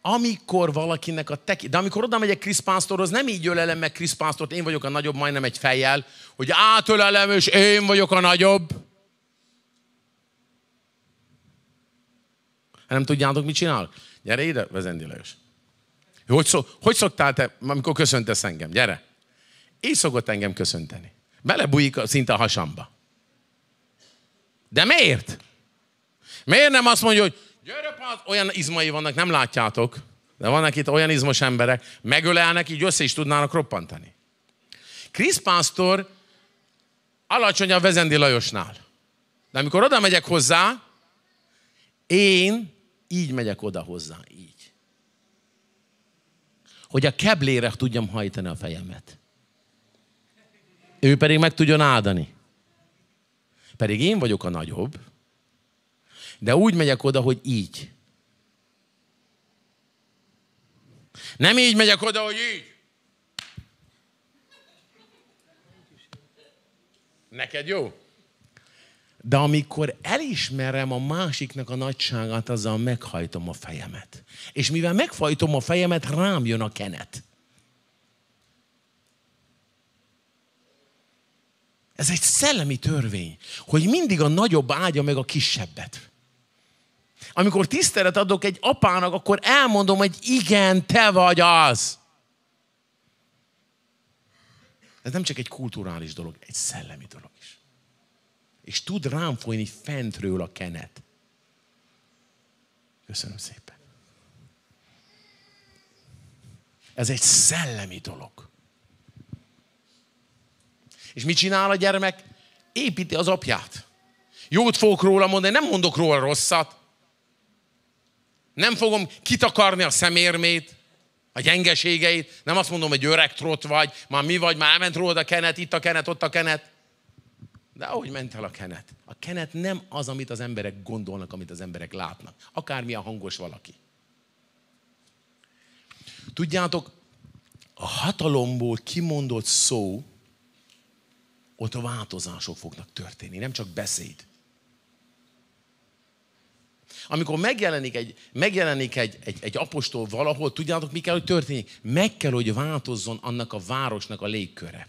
amikor valakinek a teki... De amikor oda megyek Chris Pásztorhoz, nem így ölelem meg Chris Pásztort, én vagyok a nagyobb, majdnem egy fejjel, hogy átölelem, és én vagyok a nagyobb. Hát nem tudjátok, mit csinál? Gyere ide, Vezendi Lajos. Hogy, szok, hogy szoktál te, amikor köszöntesz engem? Gyere. Így szokott engem köszönteni. Belebújik szinte a hasamba. De miért? Miért nem azt mondja, hogy Győröpad, olyan izmai vannak, nem látjátok, de vannak itt olyan izmos emberek, megölelnek, így össze is tudnának roppantani. Krisz pásztor alacsonyabb Vezendi Lajosnál. De amikor oda megyek hozzá, én így megyek oda hozzá, így. Hogy a keblére tudjam hajtani a fejemet. Ő pedig meg tudjon áldani. Pedig én vagyok a nagyobb, de úgy megyek oda, hogy így. Nem így megyek oda, hogy így. Neked jó? De amikor elismerem a másiknak a nagyságát, azzal meghajtom a fejemet. És mivel meghajtom a fejemet, rám jön a kenet. Ez egy szellemi törvény, hogy mindig a nagyobb áldja meg a kisebbet. Amikor tisztelet adok egy apának, akkor elmondom, hogy igen, te vagy az. Ez nem csak egy kulturális dolog, egy szellemi dolog is. És tud rám folyni fentről a kenet. Köszönöm szépen. Ez egy szellemi dolog. És mit csinál a gyermek? Építi az apját. Jót fogok róla mondani, nem mondok róla rosszat nem fogom kitakarni a szemérmét, a gyengeségeit, nem azt mondom, hogy öreg trott vagy, már mi vagy, már elment rólad a kenet, itt a kenet, ott a kenet. De ahogy ment el a kenet. A kenet nem az, amit az emberek gondolnak, amit az emberek látnak. Akármilyen hangos valaki. Tudjátok, a hatalomból kimondott szó, ott a változások fognak történni, nem csak beszéd. Amikor megjelenik egy, megjelenik egy, egy, egy apostol valahol, tudjátok, mi kell, hogy történjék? Meg kell, hogy változzon annak a városnak a légköre.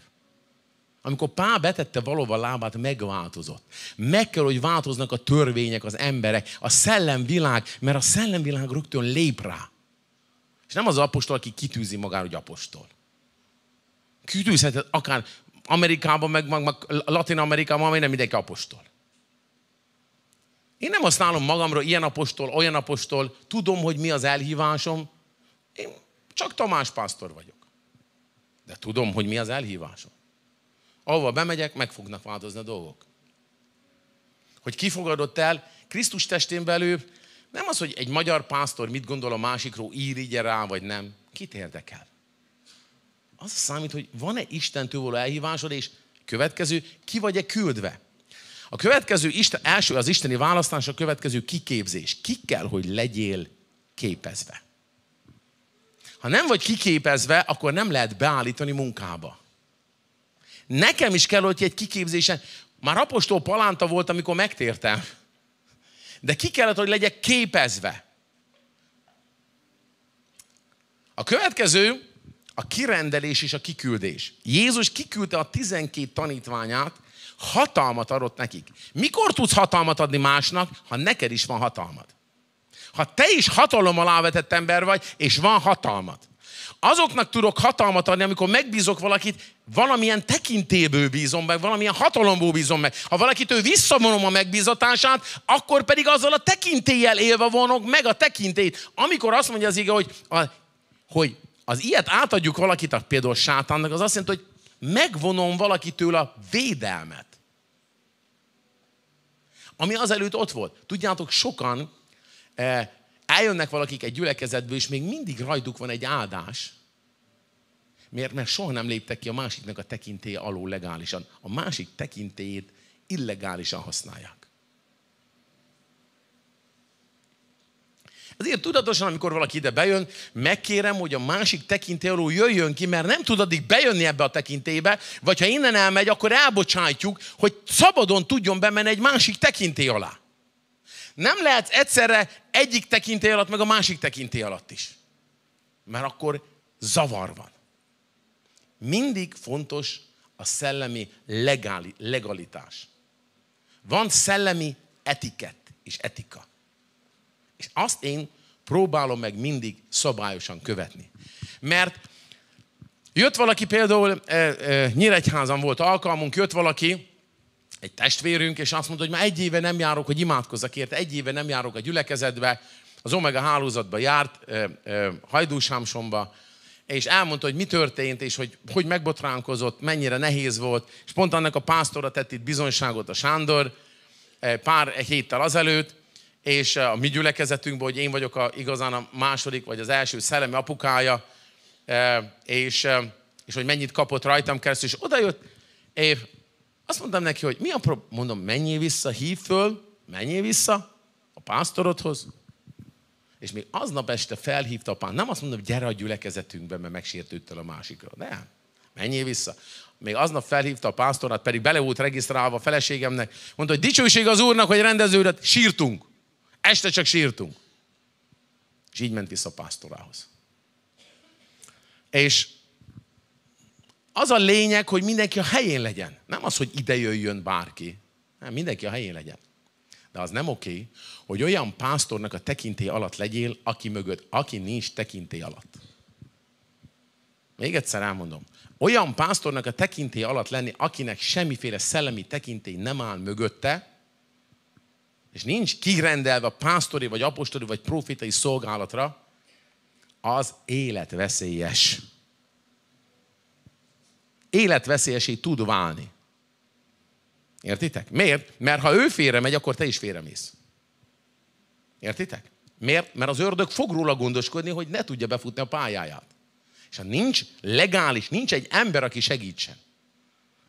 Amikor Pál betette valóban lábát, megváltozott. Meg kell, hogy változnak a törvények, az emberek, a szellemvilág, mert a szellemvilág rögtön lép rá. És nem az apostol, aki kitűzi magára, hogy apostol. Kitűzheted akár Amerikában, meg, meg, meg Latin Amerikában, ami nem mindenki apostol. Én nem használom magamra ilyen apostol, olyan apostol, tudom, hogy mi az elhívásom. Én csak Tamás pásztor vagyok. De tudom, hogy mi az elhívásom. Ahova bemegyek, meg fognak változni a dolgok. Hogy kifogadott el, Krisztus testén belül nem az, hogy egy magyar pásztor mit gondol a másikról, írigye rá, vagy nem. Kit érdekel? Az számít, hogy van-e Isten való elhívásod, és következő, ki vagy-e küldve? A következő, Isten, első az isteni választás, a következő kiképzés. Ki kell, hogy legyél képezve. Ha nem vagy kiképezve, akkor nem lehet beállítani munkába. Nekem is kell, hogy egy kiképzésen, már apostol palánta volt, amikor megtértem. De ki kellett, hogy legyek képezve. A következő a kirendelés és a kiküldés. Jézus kiküldte a 12 tanítványát, Hatalmat adott nekik. Mikor tudsz hatalmat adni másnak, ha neked is van hatalmad? Ha te is hatalom alá vetett ember vagy, és van hatalmad. Azoknak tudok hatalmat adni, amikor megbízok valakit, valamilyen tekintéből bízom meg, valamilyen hatalomból bízom meg. Ha ő visszavonom a megbízatását, akkor pedig azzal a tekintéllyel élve vonok meg a tekintét. Amikor azt mondja az ige, hogy, a, hogy az ilyet átadjuk valakit, például sátánnak, az azt jelenti, hogy megvonom valakitől a védelmet ami azelőtt ott volt. Tudjátok, sokan eh, eljönnek valakik egy gyülekezetből, és még mindig rajtuk van egy áldás. Miért? Mert soha nem léptek ki a másiknak a tekintéje alól legálisan. A másik tekintélyét illegálisan használják. Azért tudatosan, amikor valaki ide bejön, megkérem, hogy a másik tekintélyről jöjjön ki, mert nem tud addig bejönni ebbe a tekintélybe, vagy ha innen elmegy, akkor elbocsájtjuk, hogy szabadon tudjon bemenni egy másik tekinté alá. Nem lehet egyszerre egyik tekinté alatt, meg a másik tekinté alatt is. Mert akkor zavar van. Mindig fontos a szellemi legali, legalitás. Van szellemi etikett és etika. És azt én próbálom meg mindig szabályosan követni. Mert jött valaki például, e, e, Nyíregyházan volt alkalmunk, jött valaki, egy testvérünk, és azt mondta, hogy már egy éve nem járok, hogy imádkozzak érte, egy éve nem járok a gyülekezetbe, az Omega hálózatba járt, e, eh, e, Hajdúsámsomba, és elmondta, hogy mi történt, és hogy hogy megbotránkozott, mennyire nehéz volt, és pont annak a pásztora tett itt bizonyságot a Sándor pár héttel azelőtt, és eh, a mi gyülekezetünkben, hogy én vagyok a, igazán a második, vagy az első szellemi apukája, eh, és, eh, és hogy mennyit kapott rajtam keresztül, és odajött, és azt mondtam neki, hogy mi a probléma? Mondom, menjél vissza, hív föl, menjél vissza a pásztorodhoz. És még aznap este felhívta a pán. Nem azt mondom, hogy gyere a gyülekezetünkbe, mert megsértődtél a másikra. Nem. Menjél vissza. Még aznap felhívta a pásztornát, pedig bele volt regisztrálva a feleségemnek. Mondta, hogy dicsőség az Úrnak, hogy rendeződött, sírtunk. Este csak sírtunk. És így ment vissza a pásztorához. És az a lényeg, hogy mindenki a helyén legyen. Nem az, hogy ide jöjjön bárki. Nem, mindenki a helyén legyen. De az nem oké, hogy olyan pásztornak a tekintély alatt legyél, aki mögött, aki nincs tekintély alatt. Még egyszer elmondom. Olyan pásztornak a tekintély alatt lenni, akinek semmiféle szellemi tekintély nem áll mögötte, és nincs kirendelve a pásztori, vagy apostoli, vagy profitai szolgálatra, az életveszélyes. Életveszélyesé tud válni. Értitek? Miért? Mert ha ő félre megy, akkor te is mész. Értitek? Miért? Mert az ördög fog róla gondoskodni, hogy ne tudja befutni a pályáját. És ha nincs legális, nincs egy ember, aki segítsen,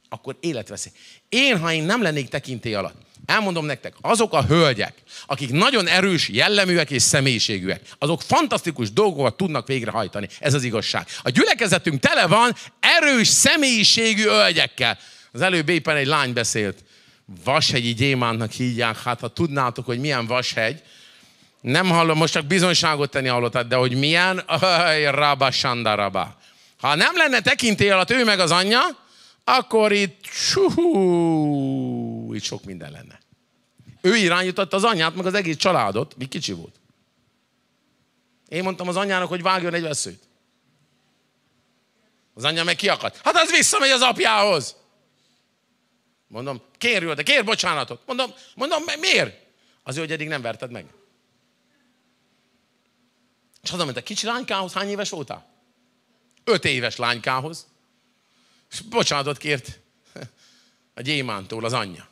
akkor életveszély. Én, ha én nem lennék tekintély alatt, Elmondom nektek, azok a hölgyek, akik nagyon erős jelleműek és személyiségűek, azok fantasztikus dolgokat tudnak végrehajtani. Ez az igazság. A gyülekezetünk tele van erős személyiségű hölgyekkel. Az előbb éppen egy lány beszélt. Vashegyi gyémántnak hívják, hát ha tudnátok, hogy milyen vashegy, nem hallom, most csak bizonyságot tenni hallottad, de hogy milyen, rába, raba, Ha nem lenne tekintély alatt ő meg az anyja, akkor itt, csuhú, itt sok minden lenne. Ő irányította az anyját, meg az egész családot, mi kicsi volt. Én mondtam az anyának, hogy vágjon egy veszőt. Az anyja meg kiakadt. Hát az visszamegy az apjához. Mondom, kérj de kér bocsánatot. Mondom, mondom, miért? Azért, hogy eddig nem verted meg. És hazament a kicsi lánykához, hány éves voltál? Öt éves lánykához. És bocsánatot kért a gyémántól az anyja.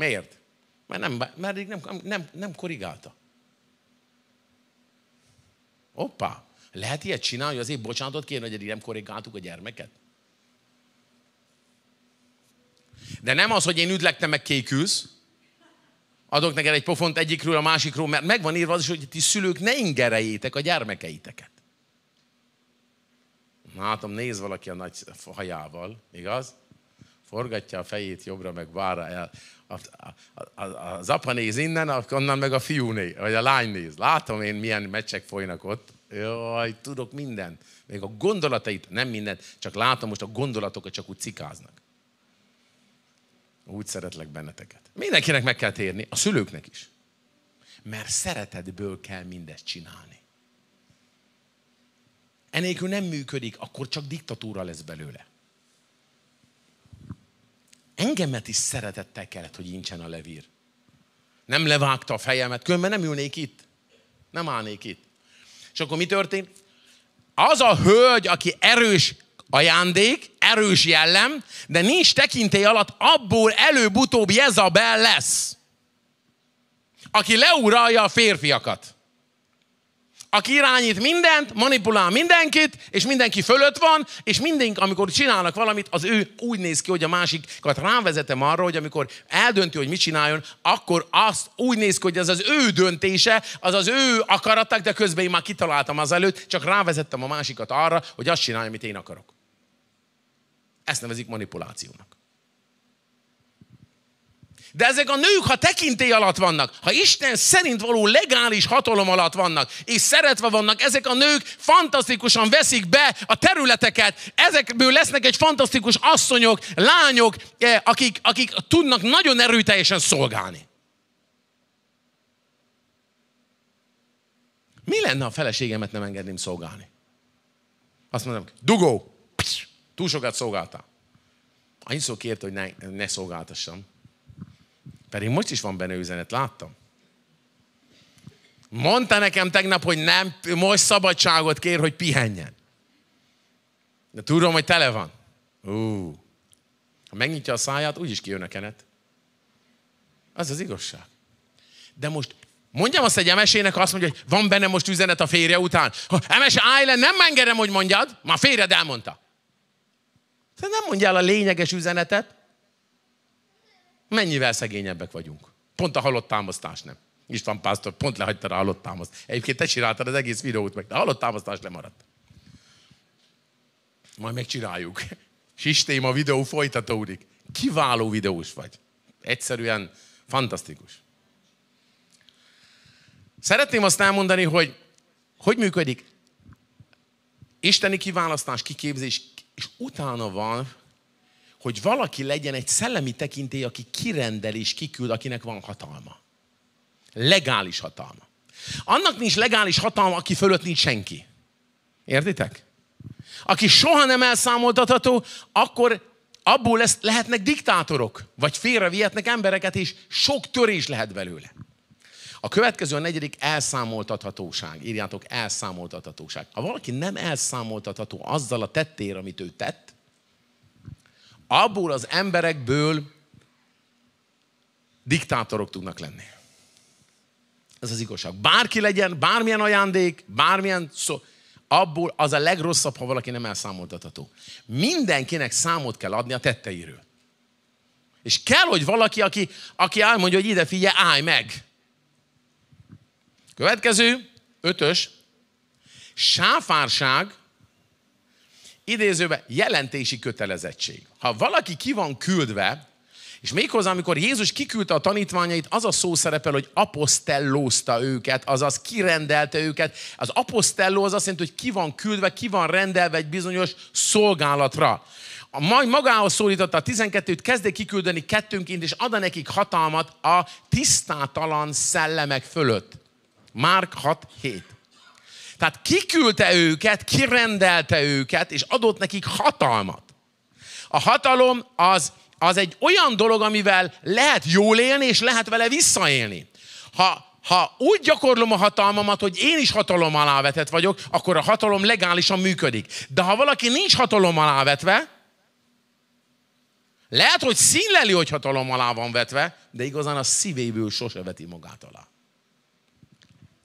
Miért? Mert nem, mert nem, nem, nem korrigálta. Hoppá! Lehet ilyet csinálni, hogy azért bocsánatot kérni, hogy eddig nem korrigáltuk a gyermeket? De nem az, hogy én üdlektem meg kékülsz, adok neked egy pofont egyikről a másikról, mert megvan írva az is, hogy ti szülők ne ingerejétek a gyermekeiteket. Látom, néz valaki a nagy hajával, igaz? forgatja a fejét jobbra, meg balra el. Az apa néz innen, onnan meg a fiú néz, vagy a lány néz. Látom én, milyen meccsek folynak ott. Jaj, tudok mindent. Még a gondolatait, nem mindent, csak látom most a gondolatokat csak úgy cikáznak. Úgy szeretlek benneteket. Mindenkinek meg kell térni, a szülőknek is. Mert szeretetből kell mindezt csinálni. Enélkül nem működik, akkor csak diktatúra lesz belőle engemet is szeretettel kellett, hogy incsen a levír. Nem levágta a fejemet, különben nem ülnék itt. Nem állnék itt. És akkor mi történt? Az a hölgy, aki erős ajándék, erős jellem, de nincs tekintély alatt, abból előbb-utóbb Jezabel lesz, aki leuralja a férfiakat aki irányít mindent, manipulál mindenkit, és mindenki fölött van, és mindig, amikor csinálnak valamit, az ő úgy néz ki, hogy a másikat rávezetem arra, hogy amikor eldönti, hogy mit csináljon, akkor azt úgy néz ki, hogy ez az ő döntése, az az ő akaratak, de közben én már kitaláltam az előtt, csak rávezettem a másikat arra, hogy azt csinálja, amit én akarok. Ezt nevezik manipulációnak. De ezek a nők, ha tekintély alatt vannak, ha Isten szerint való legális hatalom alatt vannak, és szeretve vannak, ezek a nők fantasztikusan veszik be a területeket, ezekből lesznek egy fantasztikus asszonyok, lányok, eh, akik, akik tudnak nagyon erőteljesen szolgálni. Mi lenne, ha a feleségemet nem engedném szolgálni? Azt mondom, dugó, túl sokat szolgáltál. Annyiszor kérte, hogy ne, ne szolgáltassam. Pedig most is van benne üzenet, láttam. Mondta nekem tegnap, hogy nem, most szabadságot kér, hogy pihenjen. De tudom, hogy tele van. Ú, ha megnyitja a száját, úgyis kijön a kenet. Az az igazság. De most mondjam azt egy emesének, azt mondja, hogy van benne most üzenet a férje után. Ha emes, állj le, nem engedem, hogy mondjad, már férjed elmondta. Te nem mondjál a lényeges üzenetet, Mennyivel szegényebbek vagyunk. Pont a halott támasztás nem. István pásztor pont lehagyta a halott támaszt. Egyébként te csináltad az egész videót meg, de a halott támasztás lemaradt. Majd megcsináljuk. Sistém a videó folytatódik. Kiváló videós vagy. Egyszerűen fantasztikus. Szeretném azt elmondani, hogy hogy működik isteni kiválasztás, kiképzés, és utána van hogy valaki legyen egy szellemi tekintély, aki kirendel és kiküld, akinek van hatalma. Legális hatalma. Annak nincs legális hatalma, aki fölött nincs senki. Értitek? Aki soha nem elszámoltatható, akkor abból lesz, lehetnek diktátorok, vagy félrevihetnek embereket, és sok törés lehet belőle. A következő, a negyedik, elszámoltathatóság. Írjátok, elszámoltathatóság. Ha valaki nem elszámoltatható azzal a tettér, amit ő tett, abból az emberekből diktátorok tudnak lenni. Ez az igazság. Bárki legyen, bármilyen ajándék, bármilyen szó, abból az a legrosszabb, ha valaki nem elszámoltatható. Mindenkinek számot kell adni a tetteiről. És kell, hogy valaki, aki, aki elmondja, hogy ide figyelj, állj meg. Következő, ötös, sáfárság idézőbe jelentési kötelezettség. Ha valaki ki van küldve, és méghozzá, amikor Jézus kiküldte a tanítványait, az a szó szerepel, hogy apostellózta őket, azaz kirendelte őket. Az apostelló az azt jelenti, hogy ki van küldve, ki van rendelve egy bizonyos szolgálatra. Majd magához szólította a 12-t, kezdték kiküldeni kettőnként, és ad nekik hatalmat a tisztátalan szellemek fölött. Márk 6 7. Tehát kiküldte őket, kirendelte őket, és adott nekik hatalmat. A hatalom az, az egy olyan dolog, amivel lehet jól élni, és lehet vele visszaélni. Ha ha úgy gyakorlom a hatalmamat, hogy én is hatalom alávetett vagyok, akkor a hatalom legálisan működik. De ha valaki nincs hatalom alávetve, lehet, hogy színleli, hogy hatalom alá van vetve, de igazán a szívéből sose veti magát alá.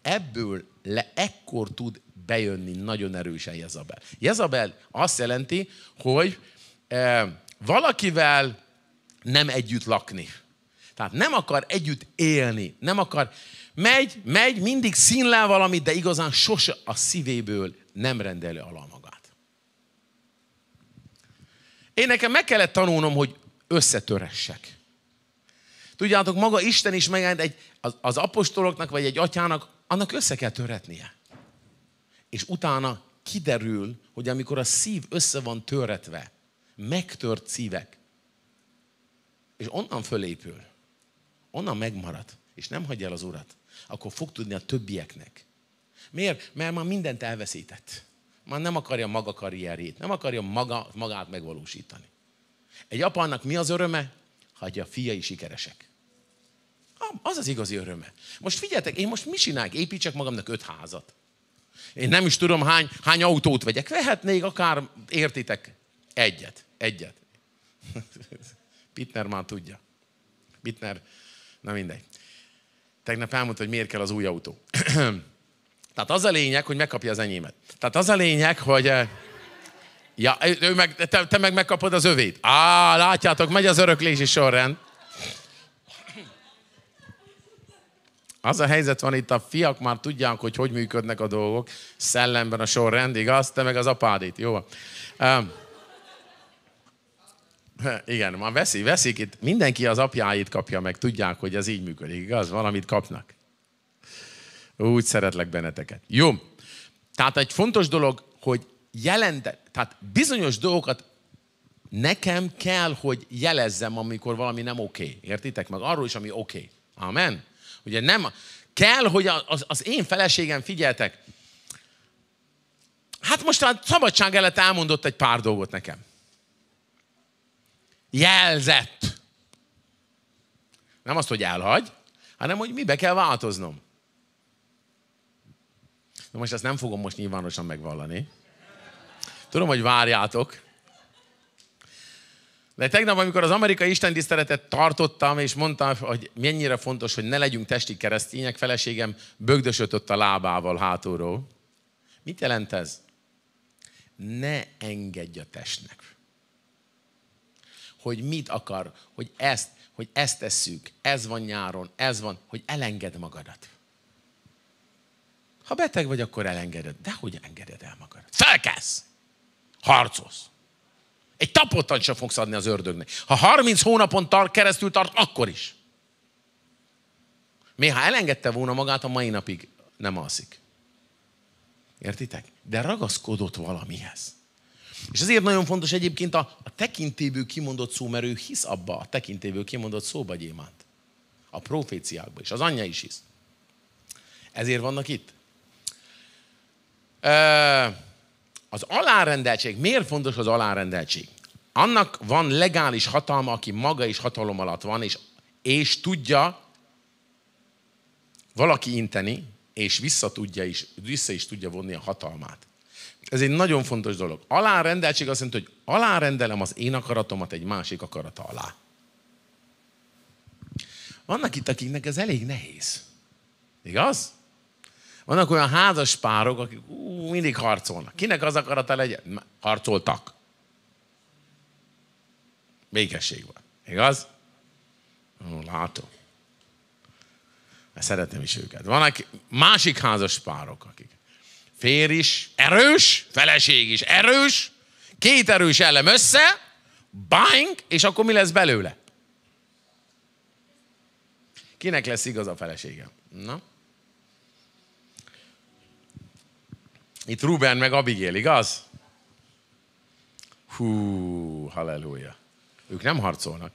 Ebből le ekkor tud bejönni nagyon erősen Jezabel. Jezabel azt jelenti, hogy e, valakivel nem együtt lakni. Tehát nem akar együtt élni, nem akar, megy, megy, mindig színlel valamit, de igazán sose a szívéből nem rendeli alá magát. Én nekem meg kellett tanulnom, hogy összetöressek. Tudjátok, maga Isten is megállt egy, az, az apostoloknak, vagy egy atyának annak össze kell töretnie. És utána kiderül, hogy amikor a szív össze van töretve, megtört szívek, és onnan fölépül, onnan megmarad, és nem hagyja el az urat, akkor fog tudni a többieknek. Miért? Mert már mindent elveszített. Már nem akarja maga karrierét, nem akarja maga, magát megvalósítani. Egy apa annak mi az öröme? Hagyja a fiai sikeresek. Az az igazi öröme. Most figyeltek, én most mi csinálok? Építsek magamnak öt házat. Én nem is tudom, hány, hány autót vegyek. Vehetnék akár, értitek, egyet. Egyet. Pitner már tudja. Pitner, na mindegy. Tegnap elmondta, hogy miért kell az új autó. Tehát az a lényeg, hogy megkapja az enyémet. Tehát az a lényeg, hogy... Eh, ja, ő meg, te, te meg megkapod az övét. Á, látjátok, megy az öröklési sorrend. Az a helyzet van itt, a fiak már tudják, hogy hogy működnek a dolgok, szellemben a rendig, igaz? Te meg az apádét, jó Um, igen, már veszi, veszik itt, mindenki az apjáit kapja meg, tudják, hogy ez így működik, igaz? Valamit kapnak. Úgy szeretlek benneteket. Jó. Tehát egy fontos dolog, hogy jelente, tehát bizonyos dolgokat nekem kell, hogy jelezzem, amikor valami nem oké. Okay. Értitek meg? Arról is, ami oké. Okay. Amen. Ugye nem, kell, hogy az, az én feleségem, figyeltek, hát most a szabadság előtt elmondott egy pár dolgot nekem. Jelzett. Nem azt, hogy elhagy, hanem hogy mibe kell változnom. Na most ezt nem fogom most nyilvánosan megvallani. Tudom, hogy várjátok, de tegnap, amikor az amerikai istendiszteletet tartottam, és mondtam, hogy mennyire fontos, hogy ne legyünk testi keresztények, feleségem bögdösötött a lábával hátulról. Mit jelent ez? Ne engedj a testnek. Hogy mit akar, hogy ezt, hogy ezt tesszük, ez van nyáron, ez van, hogy elenged magadat. Ha beteg vagy, akkor elengeded. De hogy engeded el magad? Felkelsz! Harcolsz! Egy tapottat sem fogsz adni az ördögnek. Ha 30 hónapon tar- keresztül tart, akkor is. Még ha elengedte volna magát, a mai napig nem alszik. Értitek? De ragaszkodott valamihez. És ezért nagyon fontos egyébként a, a tekintéből kimondott szó, mert ő hisz abba a tekintéből kimondott szóba gyémánt. A proféciákba is. Az anyja is hisz. Ezért vannak itt. Az alárendeltség, miért fontos az alárendeltség? Annak van legális hatalma, aki maga is hatalom alatt van, és, és tudja valaki inteni, és vissza, tudja is, vissza is tudja vonni a hatalmát. Ez egy nagyon fontos dolog. Alárendeltség azt jelenti, hogy alárendelem az én akaratomat egy másik akarata alá. Vannak itt, akiknek ez elég nehéz. Igaz? Vannak olyan házas párok, akik ú, mindig harcolnak. Kinek az akarata legyen? Harcoltak. Békesség van. Igaz? látom. Mert szeretem is őket. Vannak másik házas párok, akik fér is erős, feleség is erős, két erős elem össze, bánk, és akkor mi lesz belőle? Kinek lesz igaz a feleségem? Na? Itt Ruben meg Abigail, igaz? Hú, halleluja. Ők nem harcolnak.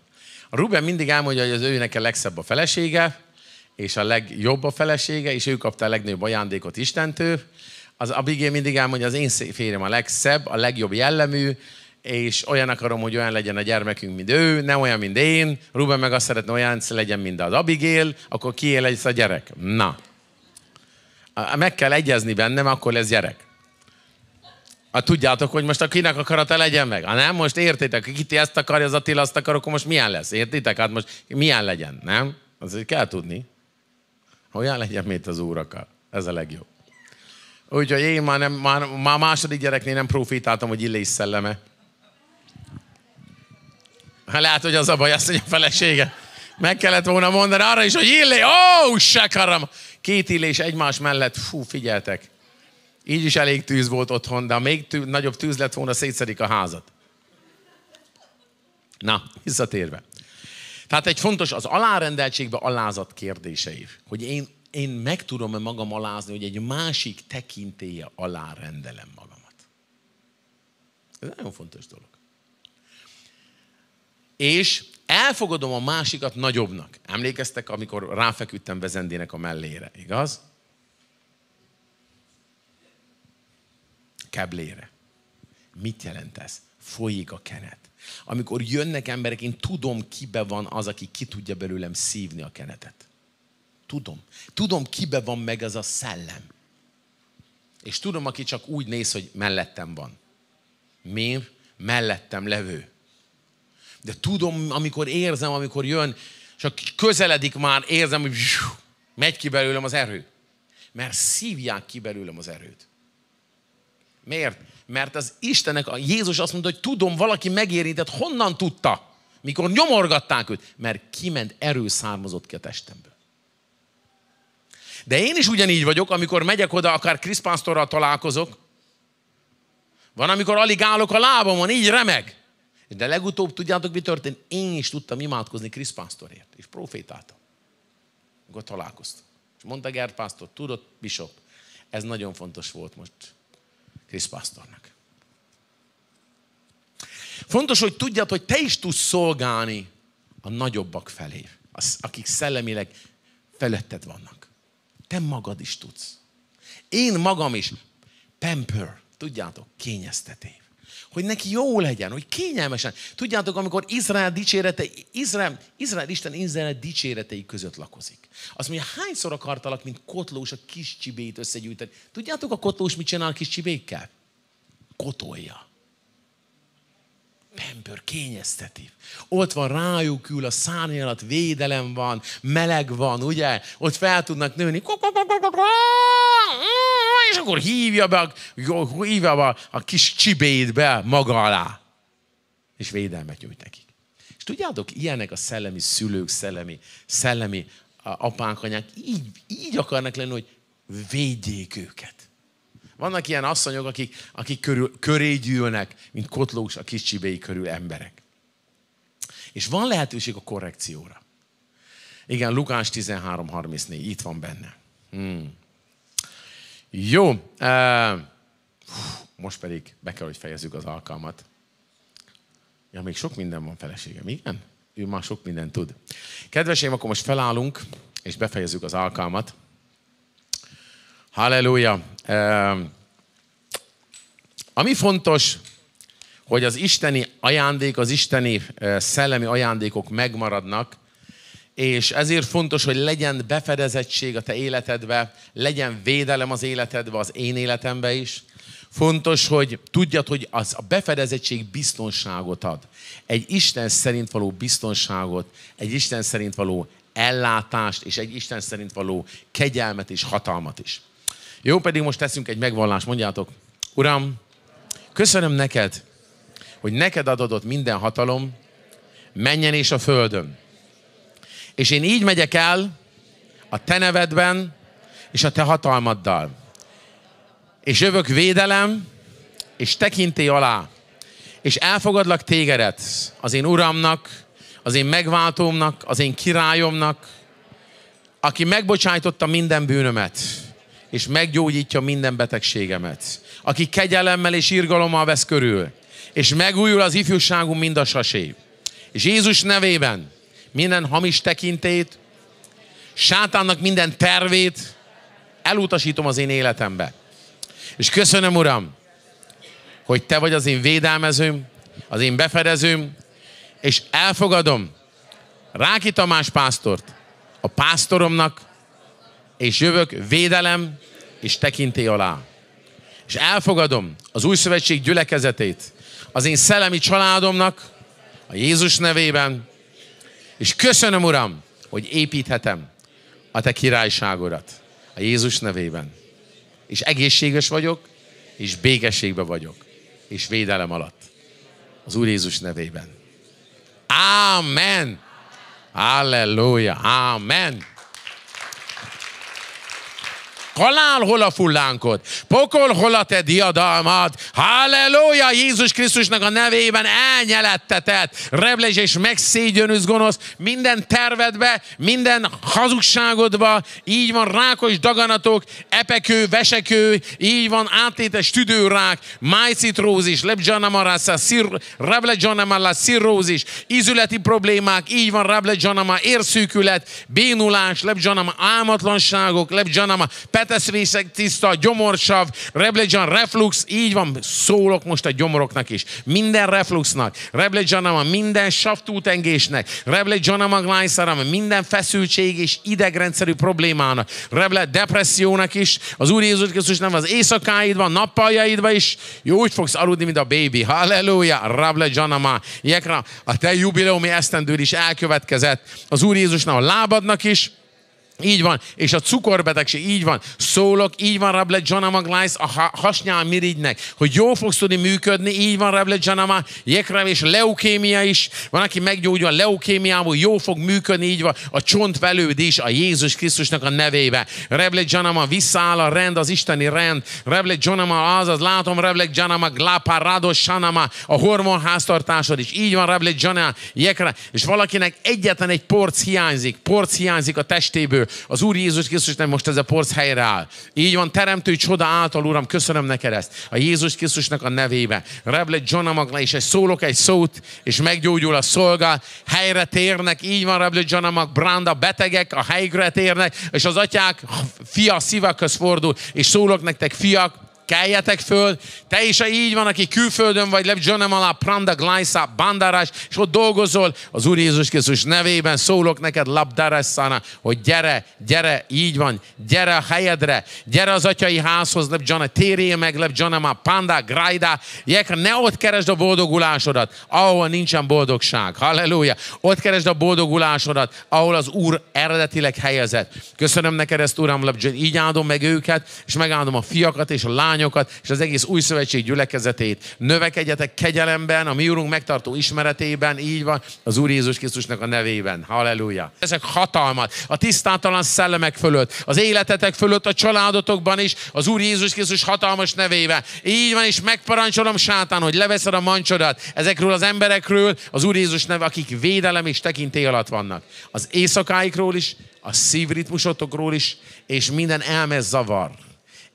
A Ruben mindig elmondja, hogy az ő a legszebb a felesége, és a legjobb a felesége, és ő kapta a legnagyobb ajándékot Istentől. Az Abigail mindig elmondja, az én férjem a legszebb, a legjobb jellemű, és olyan akarom, hogy olyan legyen a gyermekünk, mint ő, nem olyan, mint én. Ruben meg azt szeretne, olyan legyen, mint az Abigail, akkor kié lesz a gyerek? Na. Meg kell egyezni bennem, akkor lesz gyerek. A tudjátok, hogy most a kinek akarata legyen meg? Ha nem, most értitek, ki ezt akarja, az Attila azt akar, akkor most milyen lesz? Értitek? Hát most milyen legyen, nem? Azért kell tudni. Olyan legyen, mint az úr akar. Ez a legjobb. Úgyhogy én már, nem, már, már második gyereknél nem profitáltam, hogy illés szelleme. Ha lehet, hogy az a baj, azt mondja a felesége. Meg kellett volna mondani arra is, hogy illé, ó, oh, se karam. Két illés egymás mellett, fú, figyeltek. Így is elég tűz volt otthon, de még tű, nagyobb tűz lett volna, szétszedik a házat. Na, visszatérve. Tehát egy fontos az alárendeltségbe alázat kérdései. Hogy én, én meg tudom-e magam alázni, hogy egy másik tekintéje alárendelem magamat. Ez nagyon fontos dolog. És Elfogadom a másikat nagyobbnak. Emlékeztek, amikor ráfeküdtem vezendének a mellére, igaz? Keblére. Mit jelent ez? Folyik a kenet. Amikor jönnek emberek, én tudom, kibe van az, aki ki tudja belőlem szívni a kenetet. Tudom. Tudom, kibe van meg az a szellem. És tudom, aki csak úgy néz, hogy mellettem van. Miért? Mellettem levő de tudom, amikor érzem, amikor jön, csak közeledik már, érzem, hogy megy ki belőlem az erő. Mert szívják ki belőlem az erőt. Miért? Mert az Istenek, a Jézus azt mondta, hogy tudom, valaki megérintett, honnan tudta? Mikor nyomorgatták őt? Mert kiment erő származott ki a testemből. De én is ugyanígy vagyok, amikor megyek oda, akár Kriszpásztorral találkozok, van, amikor alig állok a lábamon, így remeg. De legutóbb tudjátok, mi történt? Én is tudtam imádkozni Krisz pásztorért, és profétáltam. Akkor találkoztam. És mondta Gerd pásztor, tudod, Bishop, ez nagyon fontos volt most Krisz pásztornak. Fontos, hogy tudjad, hogy te is tudsz szolgálni a nagyobbak felé, az, akik szellemileg felötted vannak. Te magad is tudsz. Én magam is pamper, tudjátok, kényezteti hogy neki jó legyen, hogy kényelmesen. Tudjátok, amikor Izrael dicsérete, Izrael, Izrael Isten Izrael dicséretei között lakozik. Azt mondja, hányszor akartalak, mint kotlós a kis csibét összegyűjteni. Tudjátok, a kotlós mit csinál a kis csibékkel? Kotolja. Pembőr, kényezteti. Ott van rájuk ül, a szárnyalat védelem van, meleg van, ugye? Ott fel tudnak nőni. És akkor hívja be, a, hívja be a kis csibét be maga alá. És védelmet nyújt nekik. És tudjátok, ilyenek a szellemi szülők, szellemi, szellemi apánk, anyák, így, így akarnak lenni, hogy védjék őket. Vannak ilyen asszonyok, akik, akik körül, köré gyűlnek, mint kotlós a kis csibéi körül emberek. És van lehetőség a korrekcióra. Igen, Lukás 13.34, itt van benne. Hmm. Jó, uh, most pedig be kell, hogy fejezzük az alkalmat. Ja, még sok minden van feleségem, igen? Ő már sok mindent tud. Kedveseim, akkor most felállunk, és befejezzük az alkalmat. Halleluja! Ami fontos, hogy az isteni ajándék, az isteni e, szellemi ajándékok megmaradnak, és ezért fontos, hogy legyen befedezettség a te életedbe, legyen védelem az életedbe, az én életembe is. Fontos, hogy tudjad, hogy az a befedezettség biztonságot ad. Egy Isten szerint való biztonságot, egy Isten szerint való ellátást, és egy Isten szerint való kegyelmet és hatalmat is. Jó, pedig most teszünk egy megvallást, mondjátok. Uram, köszönöm neked, hogy neked adodott minden hatalom, menjen és a földön. És én így megyek el a te nevedben és a te hatalmaddal. És jövök védelem és tekinté alá. És elfogadlak tégedet az én uramnak, az én megváltómnak, az én királyomnak, aki megbocsájtotta minden bűnömet és meggyógyítja minden betegségemet. Aki kegyelemmel és irgalommal vesz körül, és megújul az ifjúságunk mind a sasé. És Jézus nevében minden hamis tekintét, sátánnak minden tervét elutasítom az én életembe. És köszönöm, Uram, hogy Te vagy az én védelmezőm, az én befedezőm, és elfogadom Ráki Tamás pásztort, a pásztoromnak, és jövök védelem és tekintély alá. És elfogadom az új szövetség gyülekezetét az én szellemi családomnak, a Jézus nevében, és köszönöm, Uram, hogy építhetem a te királyságodat a Jézus nevében. És egészséges vagyok, és békességben vagyok, és védelem alatt. Az Úr Jézus nevében. Amen. Halleluja. Amen halál hol a fullánkod, pokol hol a te diadalmad, halleluja Jézus Krisztusnak a nevében elnyelettetett, reblezs és megszégyenűz gonosz minden tervedbe, minden hazugságodba, így van rákos daganatok, epekő, vesekő, így van átétes tüdőrák, májcitrózis, lebdzsanamarásza, rabledzsanamalla, szirrózis, izületi problémák, így van rabledzsanama, érszűkület, bénulás, lebdzsanama, álmatlanságok, lebdzsanama, pet peteszvészek tiszta, gyomorsav, reblejan reflux, így van, szólok most a gyomoroknak is. Minden refluxnak, reblejanama, minden savtútengésnek, reblejanama glycerama, minden feszültség és idegrendszerű problémának, reble depressziónak is, az Úr Jézus Krisztus nem az éjszakáidban, nappaljaidban is, jó, úgy fogsz aludni, mint a baby. Halleluja, rablejanama, jekra, a te jubileumi esztendőd is elkövetkezett, az Úr Jézusnak a lábadnak is, így van. És a cukorbetegség, így van. Szólok, így van Rable Janama Glice a hasnyál mirigynek, hogy jó fogsz tudni működni, így van Rable Janama, jekrav és leukémia is. Van, aki meggyógyul a leukémiából, jó fog működni, így van. A csontvelődés a Jézus Krisztusnak a nevébe. Rable Janama visszaáll a rend, az isteni rend. Rable Janama az, az látom Rable Janama rados Sanama, a hormonháztartásod is. Így van Rable Janama, jekra. És valakinek egyetlen egy porc hiányzik, porc hiányzik a testéből az Úr Jézus Krisztus nem most ez a porc helyre áll. Így van, teremtő csoda által, Uram, köszönöm neked ezt. A Jézus Krisztusnak a nevébe. Reble John Magna, és egy szólok egy szót, és meggyógyul a szolga, helyre térnek, így van Reble John Amag, Branda, betegek a helyre térnek, és az atyák fia szíve köz fordul, és szólok nektek, fiak, keljetek föl, te is, ha így van, aki külföldön vagy, Lebjonem alá, Pranda, glajsa, Bandarás, és ott dolgozol, az Úr Jézus Krisztus nevében szólok neked, Labdaresszana, hogy gyere, gyere, így van, gyere a helyedre, gyere az atyai házhoz, Johnem térjél meg, Johnem alá, Panda, Grajda, Jekra, ne ott keresd a boldogulásodat, ahol nincsen boldogság. Halleluja! Ott keresd a boldogulásodat, ahol az Úr eredetileg helyezett. Köszönöm neked ezt, Uram, Lebjana, így áldom meg őket, és megáldom a fiakat és a lányokat, tanítványokat és az egész új szövetség gyülekezetét. Növekedjetek kegyelemben, a mi úrunk megtartó ismeretében, így van, az Úr Jézus Krisztusnak a nevében. Halleluja! Ezek hatalmat a tisztátalan szellemek fölött, az életetek fölött, a családotokban is, az Úr Jézus Krisztus hatalmas nevében Így van, és megparancsolom sátán, hogy leveszed a mancsodat ezekről az emberekről, az Úr Jézus neve, akik védelem és tekintély alatt vannak. Az éjszakáikról is, a szívritmusotokról is, és minden elmez zavar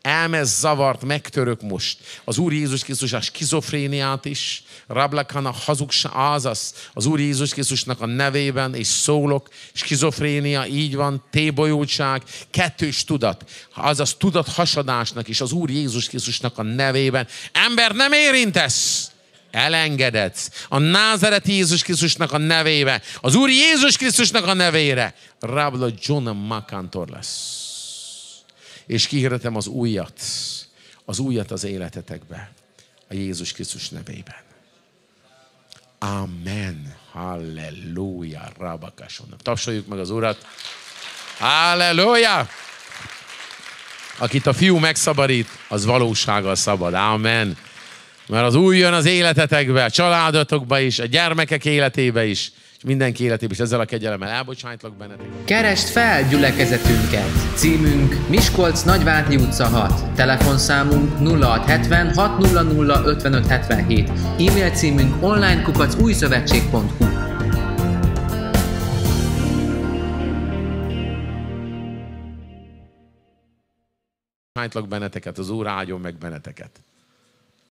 elmez zavart megtörök most. Az Úr Jézus Krisztus a skizofréniát is, Rablakana hazugsa azaz, az Úr Jézus Krisztusnak a nevében, és szólok, skizofrénia, így van, tébolyultság, kettős tudat, azaz tudat hasadásnak is, az Úr Jézus Krisztusnak a nevében. Ember nem érintesz! elengedetsz. A názereti Jézus Krisztusnak a nevébe, az Úr Jézus Krisztusnak a nevére, Rabla John Makantor lesz és kihirdetem az újat, az újat az életetekbe, a Jézus Krisztus nevében. Amen. Halleluja. Rabakasonnak. Tapsoljuk meg az Urat. Halleluja! Akit a fiú megszabadít, az valósággal szabad. Amen. Mert az új jön az életetekbe, a családotokba is, a gyermekek életébe is mindenki életében, is ezzel a kegyelemmel elbocsájtlak bennetek. Kerest fel gyülekezetünket! Címünk Miskolc Nagyváti utca 6, telefonszámunk 0670 600 5577, e-mail címünk onlinekukacújszövetség.hu Hánytlak benneteket, az Úr áldjon meg benneteket.